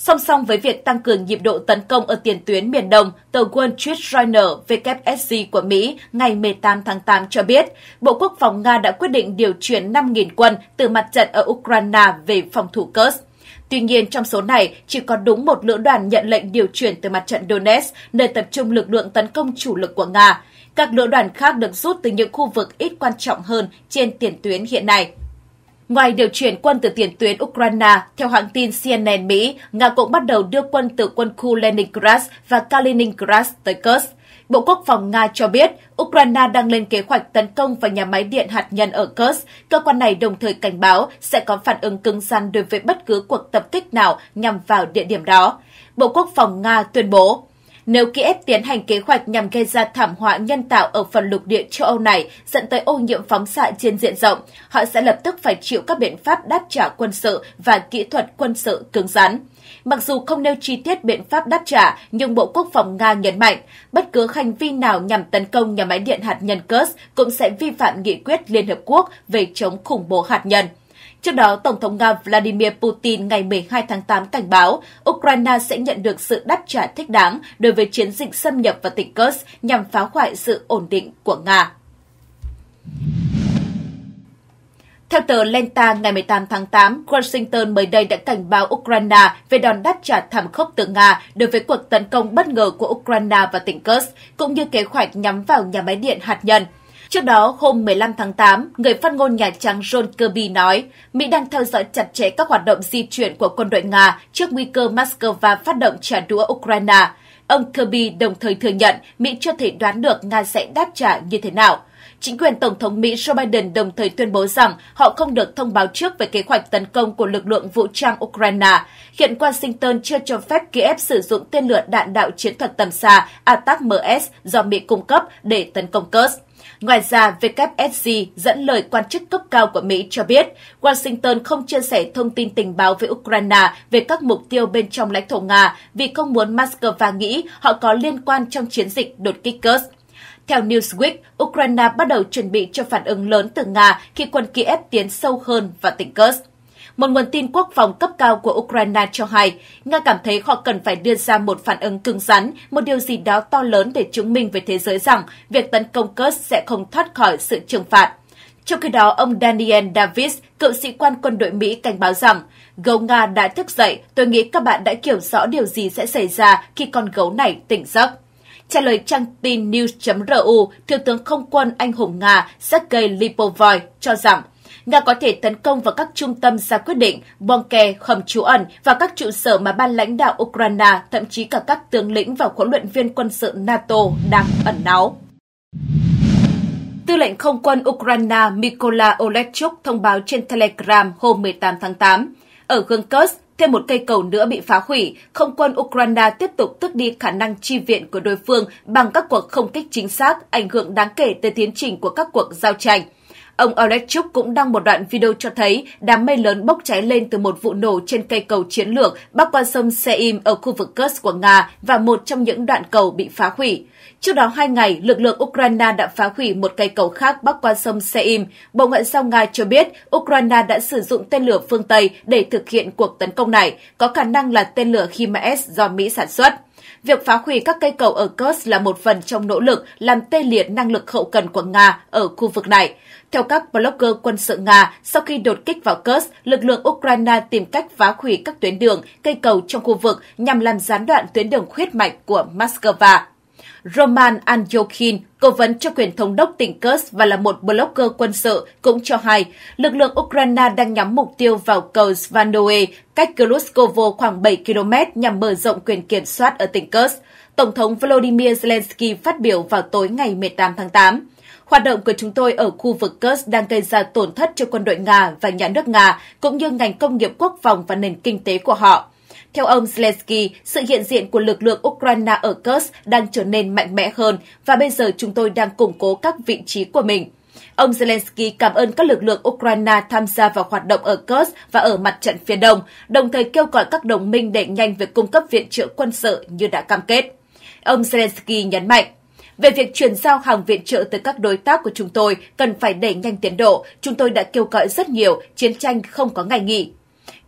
Song song với việc tăng cường nhịp độ tấn công ở tiền tuyến miền Đông, tờ Wall Street Journal WSJ của Mỹ ngày 18 tháng 8 cho biết, Bộ Quốc phòng Nga đã quyết định điều chuyển 5.000 quân từ mặt trận ở Ukraine về phòng thủ Kursk. Tuy nhiên, trong số này, chỉ có đúng một lữ đoàn nhận lệnh điều chuyển từ mặt trận Donetsk, nơi tập trung lực lượng tấn công chủ lực của Nga. Các lữ đoàn khác được rút từ những khu vực ít quan trọng hơn trên tiền tuyến hiện nay. Ngoài điều chuyển quân từ tiền tuyến Ukraine, theo hãng tin CNN Mỹ, Nga cũng bắt đầu đưa quân từ quân khu Leningrad và Kaliningrad tới Kursk. Bộ Quốc phòng Nga cho biết Ukraine đang lên kế hoạch tấn công vào nhà máy điện hạt nhân ở Kursk. Cơ quan này đồng thời cảnh báo sẽ có phản ứng cứng rắn đối với bất cứ cuộc tập kích nào nhằm vào địa điểm đó. Bộ Quốc phòng Nga tuyên bố nếu Kiev tiến hành kế hoạch nhằm gây ra thảm họa nhân tạo ở phần lục địa châu Âu này dẫn tới ô nhiễm phóng xạ trên diện rộng, họ sẽ lập tức phải chịu các biện pháp đáp trả quân sự và kỹ thuật quân sự cứng rắn. Mặc dù không nêu chi tiết biện pháp đáp trả, nhưng Bộ Quốc phòng Nga nhấn mạnh, bất cứ hành vi nào nhằm tấn công nhà máy điện hạt nhân Kurs cũng sẽ vi phạm nghị quyết Liên Hợp Quốc về chống khủng bố hạt nhân. Trước đó, Tổng thống Nga Vladimir Putin ngày 12 tháng 8 cảnh báo Ukraine sẽ nhận được sự đáp trả thích đáng đối với chiến dịch xâm nhập vào tỉnh Kursk nhằm phá hoại sự ổn định của Nga. Theo tờ Lenta ngày 18 tháng 8, Washington mới đây đã cảnh báo Ukraine về đòn đáp trả thảm khốc từ Nga đối với cuộc tấn công bất ngờ của Ukraine và tỉnh Kursk, cũng như kế hoạch nhắm vào nhà máy điện hạt nhân – Trước đó, hôm 15 tháng 8, người phát ngôn Nhà Trắng John Kirby nói Mỹ đang theo dõi chặt chẽ các hoạt động di chuyển của quân đội Nga trước nguy cơ Moscow phát động trả đũa Ukraine. Ông Kirby đồng thời thừa nhận Mỹ chưa thể đoán được Nga sẽ đáp trả như thế nào. Chính quyền Tổng thống Mỹ Joe Biden đồng thời tuyên bố rằng họ không được thông báo trước về kế hoạch tấn công của lực lượng vũ trang Ukraine. Hiện Washington chưa cho phép Kiev sử dụng tên lửa đạn đạo chiến thuật tầm xa ATACMS do Mỹ cung cấp để tấn công Kursk. Ngoài ra, WSG dẫn lời quan chức cấp cao của Mỹ cho biết Washington không chia sẻ thông tin tình báo với Ukraine về các mục tiêu bên trong lãnh thổ Nga vì không muốn Moscow nghĩ họ có liên quan trong chiến dịch đột kích Kursk. Theo Newsweek, Ukraine bắt đầu chuẩn bị cho phản ứng lớn từ Nga khi quân Kiev tiến sâu hơn vào tỉnh Kursk. Một nguồn tin quốc phòng cấp cao của Ukraine cho hay, Nga cảm thấy họ cần phải đưa ra một phản ứng cứng rắn, một điều gì đó to lớn để chứng minh với thế giới rằng việc tấn công Kursk sẽ không thoát khỏi sự trừng phạt. Trong khi đó, ông Daniel Davis, cựu sĩ quan quân đội Mỹ cảnh báo rằng, gấu Nga đã thức dậy, tôi nghĩ các bạn đã hiểu rõ điều gì sẽ xảy ra khi con gấu này tỉnh giấc. Trả lời trang tin news.ru, Thiếu tướng Không quân Anh hùng Nga Sergei Lipovoy cho rằng, Nga có thể tấn công vào các trung tâm ra quyết định, bong kè, hầm trú ẩn và các trụ sở mà ban lãnh đạo Ukraine, thậm chí cả các tướng lĩnh và huấn luyện viên quân sự NATO đang ẩn náu. Tư lệnh không quân Ukraine Mykola Olechuk thông báo trên Telegram hôm 18 tháng 8. Ở Kursk, thêm một cây cầu nữa bị phá hủy, không quân Ukraine tiếp tục tước đi khả năng chi viện của đối phương bằng các cuộc không kích chính xác, ảnh hưởng đáng kể tới tiến trình của các cuộc giao tranh – Ông Olechuk cũng đăng một đoạn video cho thấy đám mây lớn bốc cháy lên từ một vụ nổ trên cây cầu chiến lược bắc qua sông Seim ở khu vực Kursk của Nga và một trong những đoạn cầu bị phá hủy. Trước đó hai ngày, lực lượng Ukraine đã phá hủy một cây cầu khác bắc qua sông Seim. Bộ Ngoại giao Nga cho biết Ukraine đã sử dụng tên lửa phương Tây để thực hiện cuộc tấn công này, có khả năng là tên lửa HIMARS do Mỹ sản xuất. Việc phá hủy các cây cầu ở Kursk là một phần trong nỗ lực làm tê liệt năng lực hậu cần của Nga ở khu vực này. Theo các blogger quân sự Nga, sau khi đột kích vào Kursk, lực lượng Ukraine tìm cách phá hủy các tuyến đường, cây cầu trong khu vực nhằm làm gián đoạn tuyến đường huyết mạch của Moscow. Roman Andyokin, cố vấn cho quyền thống đốc tỉnh Kursk và là một blogger quân sự, cũng cho hay lực lượng Ukraine đang nhắm mục tiêu vào cầu Svanoe, cách Kluskovo khoảng 7 km nhằm mở rộng quyền kiểm soát ở tỉnh Kursk. Tổng thống Volodymyr Zelensky phát biểu vào tối ngày 18 tháng 8. Hoạt động của chúng tôi ở khu vực Kursk đang gây ra tổn thất cho quân đội Nga và nhà nước Nga, cũng như ngành công nghiệp quốc phòng và nền kinh tế của họ. Theo ông Zelensky, sự hiện diện của lực lượng Ukraine ở Kursk đang trở nên mạnh mẽ hơn và bây giờ chúng tôi đang củng cố các vị trí của mình. Ông Zelensky cảm ơn các lực lượng Ukraine tham gia vào hoạt động ở Kursk và ở mặt trận phía đông, đồng thời kêu gọi các đồng minh đẩy nhanh việc cung cấp viện trợ quân sự như đã cam kết. Ông Zelensky nhấn mạnh, về việc chuyển giao hàng viện trợ tới các đối tác của chúng tôi cần phải đẩy nhanh tiến độ, chúng tôi đã kêu gọi rất nhiều, chiến tranh không có ngày nghỉ.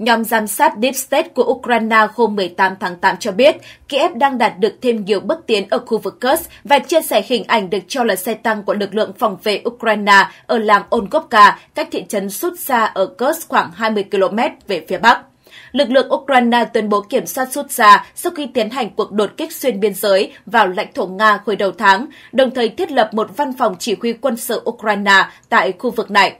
Nhóm giám sát Deep State của Ukraine hôm 18 tháng 8 cho biết Kiev đang đạt được thêm nhiều bước tiến ở khu vực Kursk và chia sẻ hình ảnh được cho là xe tăng của lực lượng phòng vệ Ukraine ở làng Onkovka, cách thị trấn Sutsa ở Kursk khoảng 20 km về phía bắc lực lượng Ukraine tuyên bố kiểm soát Sutsa sau khi tiến hành cuộc đột kích xuyên biên giới vào lãnh thổ Nga hồi đầu tháng, đồng thời thiết lập một văn phòng chỉ huy quân sự Ukraine tại khu vực này.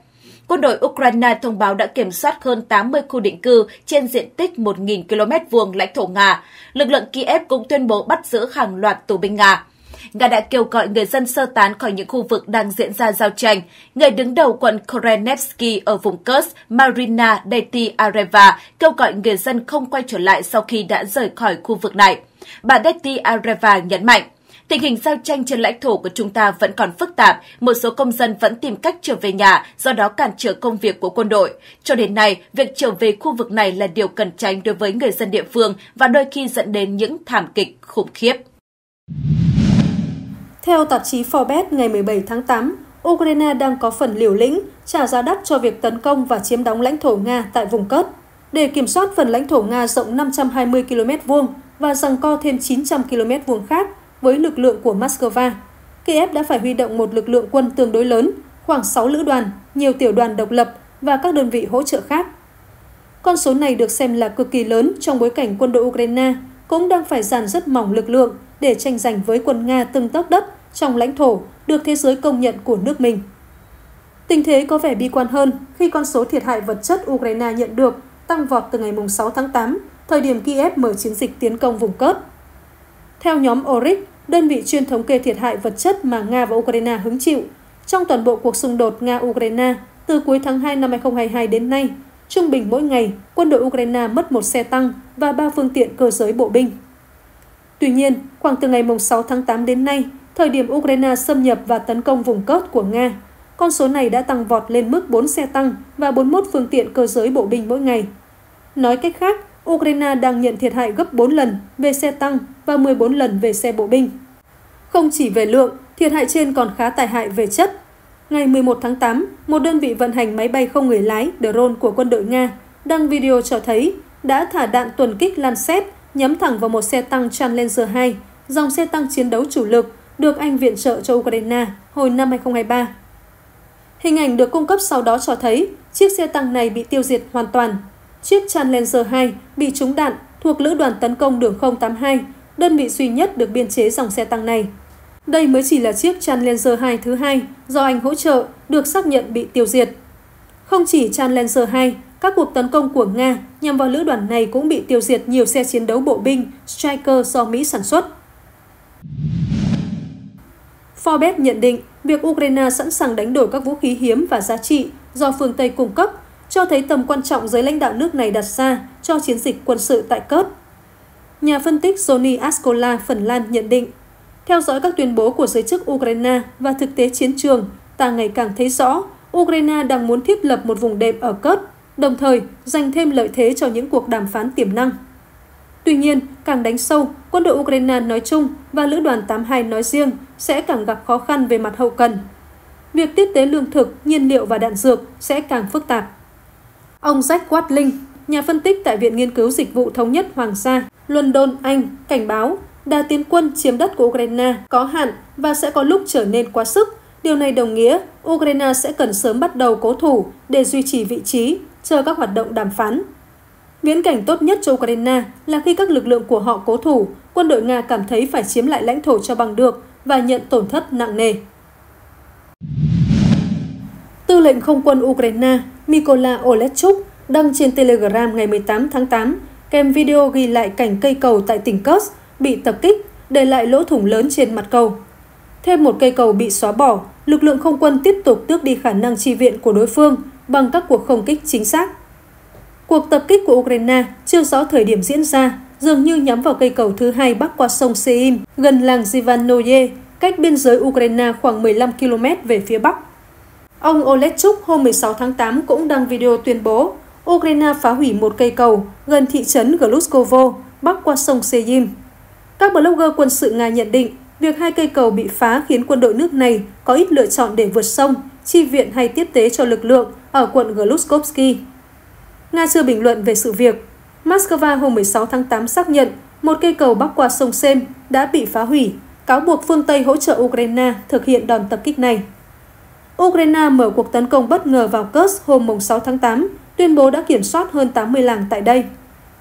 Quân đội Ukraine thông báo đã kiểm soát hơn 80 khu định cư trên diện tích 1.000 km vuông lãnh thổ Nga. Lực lượng Kiev cũng tuyên bố bắt giữ hàng loạt tù binh Nga. Nga đã kêu gọi người dân sơ tán khỏi những khu vực đang diễn ra giao tranh. Người đứng đầu quận Korenevsky ở vùng Kursk, Marina Deti Areva, kêu gọi người dân không quay trở lại sau khi đã rời khỏi khu vực này. Bà Deti Areva nhấn mạnh, Tình hình giao tranh trên lãnh thổ của chúng ta vẫn còn phức tạp, một số công dân vẫn tìm cách trở về nhà, do đó cản trở công việc của quân đội. Cho đến nay, việc trở về khu vực này là điều cần tránh đối với người dân địa phương và đôi khi dẫn đến những thảm kịch khủng khiếp. Theo tạp chí Forbes ngày 17 tháng 8, Ukraine đang có phần liều lĩnh, trả giá đắt cho việc tấn công và chiếm đóng lãnh thổ Nga tại vùng cớt. Để kiểm soát phần lãnh thổ Nga rộng 520 km vuông và rằng co thêm 900 km vuông khác, với lực lượng của Moscow. Kiev đã phải huy động một lực lượng quân tương đối lớn, khoảng 6 lữ đoàn, nhiều tiểu đoàn độc lập và các đơn vị hỗ trợ khác. Con số này được xem là cực kỳ lớn trong bối cảnh quân đội Ukraine cũng đang phải dàn rất mỏng lực lượng để tranh giành với quân Nga từng tấc đất trong lãnh thổ được thế giới công nhận của nước mình. Tình thế có vẻ bi quan hơn khi con số thiệt hại vật chất Ukraine nhận được tăng vọt từ ngày 6 tháng 8, thời điểm Kiev mở chiến dịch tiến công vùng Cớt. Theo nhóm ORIC, đơn vị chuyên thống kê thiệt hại vật chất mà Nga và Ukraine hứng chịu. Trong toàn bộ cuộc xung đột Nga-Ukraine, từ cuối tháng 2 năm 2022 đến nay, trung bình mỗi ngày, quân đội Ukraine mất một xe tăng và ba phương tiện cơ giới bộ binh. Tuy nhiên, khoảng từ ngày 6 tháng 8 đến nay, thời điểm Ukraine xâm nhập và tấn công vùng cốt của Nga, con số này đã tăng vọt lên mức 4 xe tăng và 41 phương tiện cơ giới bộ binh mỗi ngày. Nói cách khác, Ukraine đang nhận thiệt hại gấp 4 lần về xe tăng và 14 lần về xe bộ binh. Không chỉ về lượng, thiệt hại trên còn khá tài hại về chất. Ngày 11 tháng 8, một đơn vị vận hành máy bay không người lái drone của quân đội Nga đăng video cho thấy đã thả đạn tuần kích Lancet nhắm thẳng vào một xe tăng Challenger 2, dòng xe tăng chiến đấu chủ lực được Anh viện trợ cho Ukraine hồi năm 2023. Hình ảnh được cung cấp sau đó cho thấy chiếc xe tăng này bị tiêu diệt hoàn toàn Chiếc Challenger 2 bị trúng đạn thuộc Lữ đoàn Tấn công Đường 082, đơn vị duy nhất được biên chế dòng xe tăng này. Đây mới chỉ là chiếc Challenger 2 thứ hai do Anh hỗ trợ được xác nhận bị tiêu diệt. Không chỉ Challenger 2, các cuộc tấn công của Nga nhằm vào lữ đoàn này cũng bị tiêu diệt nhiều xe chiến đấu bộ binh Striker do Mỹ sản xuất. Forbes nhận định việc Ukraine sẵn sàng đánh đổi các vũ khí hiếm và giá trị do phương Tây cung cấp cho thấy tầm quan trọng giới lãnh đạo nước này đặt ra cho chiến dịch quân sự tại Cớt. Nhà phân tích Sony Ascola Phần Lan nhận định, theo dõi các tuyên bố của giới chức Ukraine và thực tế chiến trường, ta ngày càng thấy rõ Ukraine đang muốn thiết lập một vùng đệm ở Cớt, đồng thời dành thêm lợi thế cho những cuộc đàm phán tiềm năng. Tuy nhiên, càng đánh sâu, quân đội Ukraine nói chung và lữ đoàn 82 nói riêng sẽ càng gặp khó khăn về mặt hậu cần. Việc tiếp tế lương thực, nhiên liệu và đạn dược sẽ càng phức tạp. Ông Jack Watling, nhà phân tích tại Viện Nghiên cứu Dịch vụ Thống nhất Hoàng gia, London, Anh, cảnh báo đà tiến quân chiếm đất của Ukraine có hạn và sẽ có lúc trở nên quá sức. Điều này đồng nghĩa Ukraine sẽ cần sớm bắt đầu cố thủ để duy trì vị trí, chờ các hoạt động đàm phán. Viễn cảnh tốt nhất cho Ukraine là khi các lực lượng của họ cố thủ, quân đội Nga cảm thấy phải chiếm lại lãnh thổ cho bằng được và nhận tổn thất nặng nề. Tư lệnh không quân Ukraine Mikola Olechuk đăng trên Telegram ngày 18 tháng 8 kèm video ghi lại cảnh cây cầu tại tỉnh Kursk bị tập kích, để lại lỗ thủng lớn trên mặt cầu. Thêm một cây cầu bị xóa bỏ, lực lượng không quân tiếp tục tước đi khả năng chi viện của đối phương bằng các cuộc không kích chính xác. Cuộc tập kích của Ukraine chưa rõ thời điểm diễn ra, dường như nhắm vào cây cầu thứ hai bắc qua sông Seim, gần làng Zivanoye, cách biên giới Ukraine khoảng 15 km về phía bắc. Ông Olechuk hôm 16 tháng 8 cũng đăng video tuyên bố Ukraine phá hủy một cây cầu gần thị trấn Gluskovo, bắc qua sông Seyim. Các blogger quân sự Nga nhận định việc hai cây cầu bị phá khiến quân đội nước này có ít lựa chọn để vượt sông, chi viện hay tiếp tế cho lực lượng ở quận Gluskovsky. Nga chưa bình luận về sự việc. Moscow hôm 16 tháng 8 xác nhận một cây cầu bắc qua sông Sem đã bị phá hủy, cáo buộc phương Tây hỗ trợ Ukraine thực hiện đòn tập kích này. Ukraine mở cuộc tấn công bất ngờ vào Kursk hôm 6 tháng 8, tuyên bố đã kiểm soát hơn 80 làng tại đây.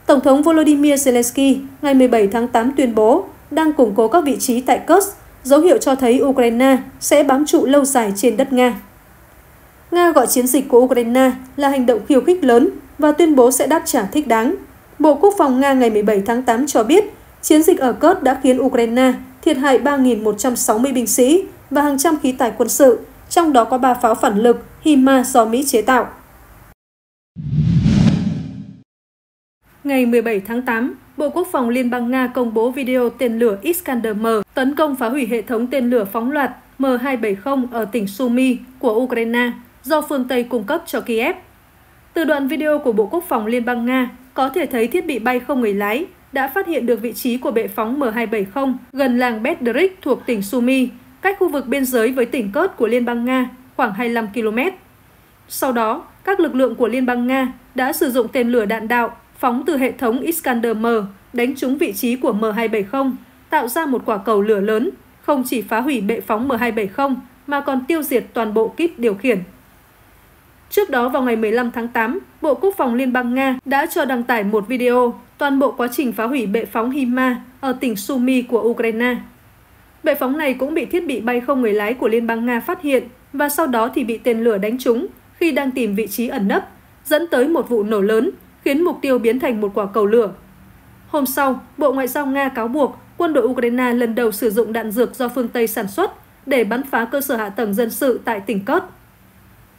Tổng thống Volodymyr Zelensky ngày 17 tháng 8 tuyên bố đang củng cố các vị trí tại Kursk, dấu hiệu cho thấy Ukraine sẽ bám trụ lâu dài trên đất Nga. Nga gọi chiến dịch của Ukraine là hành động khiêu khích lớn và tuyên bố sẽ đáp trả thích đáng. Bộ Quốc phòng Nga ngày 17 tháng 8 cho biết chiến dịch ở Kursk đã khiến Ukraine thiệt hại 3.160 binh sĩ và hàng trăm khí tài quân sự, trong đó có 3 pháo phản lực HIMA do Mỹ chế tạo. Ngày 17 tháng 8, Bộ Quốc phòng Liên bang Nga công bố video tên lửa Iskander-M tấn công phá hủy hệ thống tên lửa phóng loạt M270 ở tỉnh Sumy của Ukraine do phương Tây cung cấp cho Kiev. Từ đoạn video của Bộ Quốc phòng Liên bang Nga, có thể thấy thiết bị bay không người lái đã phát hiện được vị trí của bệ phóng M270 gần làng Bedrik thuộc tỉnh Sumy cách khu vực biên giới với tỉnh Cớt của Liên bang Nga khoảng 25 km. Sau đó, các lực lượng của Liên bang Nga đã sử dụng tên lửa đạn đạo phóng từ hệ thống Iskander-M đánh trúng vị trí của M270, tạo ra một quả cầu lửa lớn, không chỉ phá hủy bệ phóng M270 mà còn tiêu diệt toàn bộ kíp điều khiển. Trước đó vào ngày 15 tháng 8, Bộ Quốc phòng Liên bang Nga đã cho đăng tải một video toàn bộ quá trình phá hủy bệ phóng Hima ở tỉnh Sumy của Ukraine. Bệ phóng này cũng bị thiết bị bay không người lái của Liên bang Nga phát hiện và sau đó thì bị tên lửa đánh trúng khi đang tìm vị trí ẩn nấp, dẫn tới một vụ nổ lớn, khiến mục tiêu biến thành một quả cầu lửa. Hôm sau, Bộ Ngoại giao Nga cáo buộc quân đội Ukraine lần đầu sử dụng đạn dược do phương Tây sản xuất để bắn phá cơ sở hạ tầng dân sự tại tỉnh Cốt.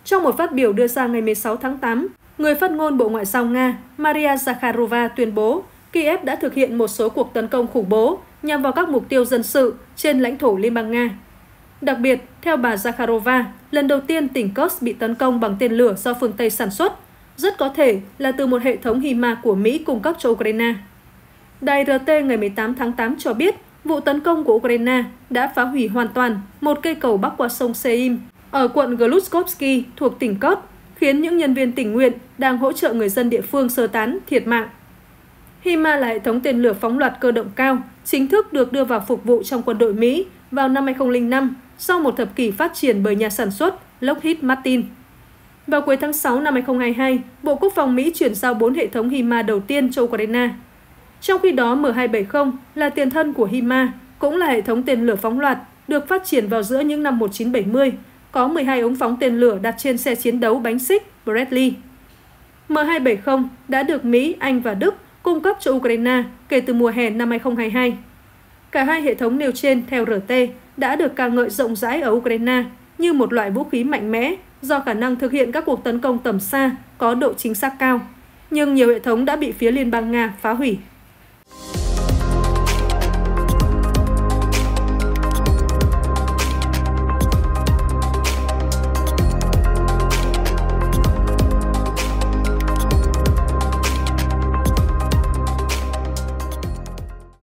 Trong một phát biểu đưa ra ngày 16 tháng 8, người phát ngôn Bộ Ngoại giao Nga Maria Zakharova tuyên bố Kiev đã thực hiện một số cuộc tấn công khủng bố nhằm vào các mục tiêu dân sự trên lãnh thổ Liên bang Nga. Đặc biệt, theo bà Zakharova, lần đầu tiên tỉnh Kursk bị tấn công bằng tên lửa do phương Tây sản xuất, rất có thể là từ một hệ thống HIMA của Mỹ cung cấp cho Ukraine. Đài RT ngày 18 tháng 8 cho biết vụ tấn công của Ukraine đã phá hủy hoàn toàn một cây cầu bắc qua sông Seim ở quận Glutskovsky thuộc tỉnh Kursk, khiến những nhân viên tình nguyện đang hỗ trợ người dân địa phương sơ tán thiệt mạng. HIMA là hệ thống tên lửa phóng loạt cơ động cao, chính thức được đưa vào phục vụ trong quân đội Mỹ vào năm 2005 sau một thập kỷ phát triển bởi nhà sản xuất Lockheed Martin. Vào cuối tháng 6 năm 2022, Bộ Quốc phòng Mỹ chuyển giao 4 hệ thống HIMA đầu tiên cho Ukraine. Trong khi đó, M270 là tiền thân của HIMA, cũng là hệ thống tên lửa phóng loạt, được phát triển vào giữa những năm 1970, có 12 ống phóng tên lửa đặt trên xe chiến đấu bánh xích Bradley. M270 đã được Mỹ, Anh và Đức cung cấp cho Ukraine kể từ mùa hè năm 2022. Cả hai hệ thống nêu trên theo RT đã được ca ngợi rộng rãi ở Ukraine như một loại vũ khí mạnh mẽ do khả năng thực hiện các cuộc tấn công tầm xa có độ chính xác cao. Nhưng nhiều hệ thống đã bị phía Liên bang Nga phá hủy.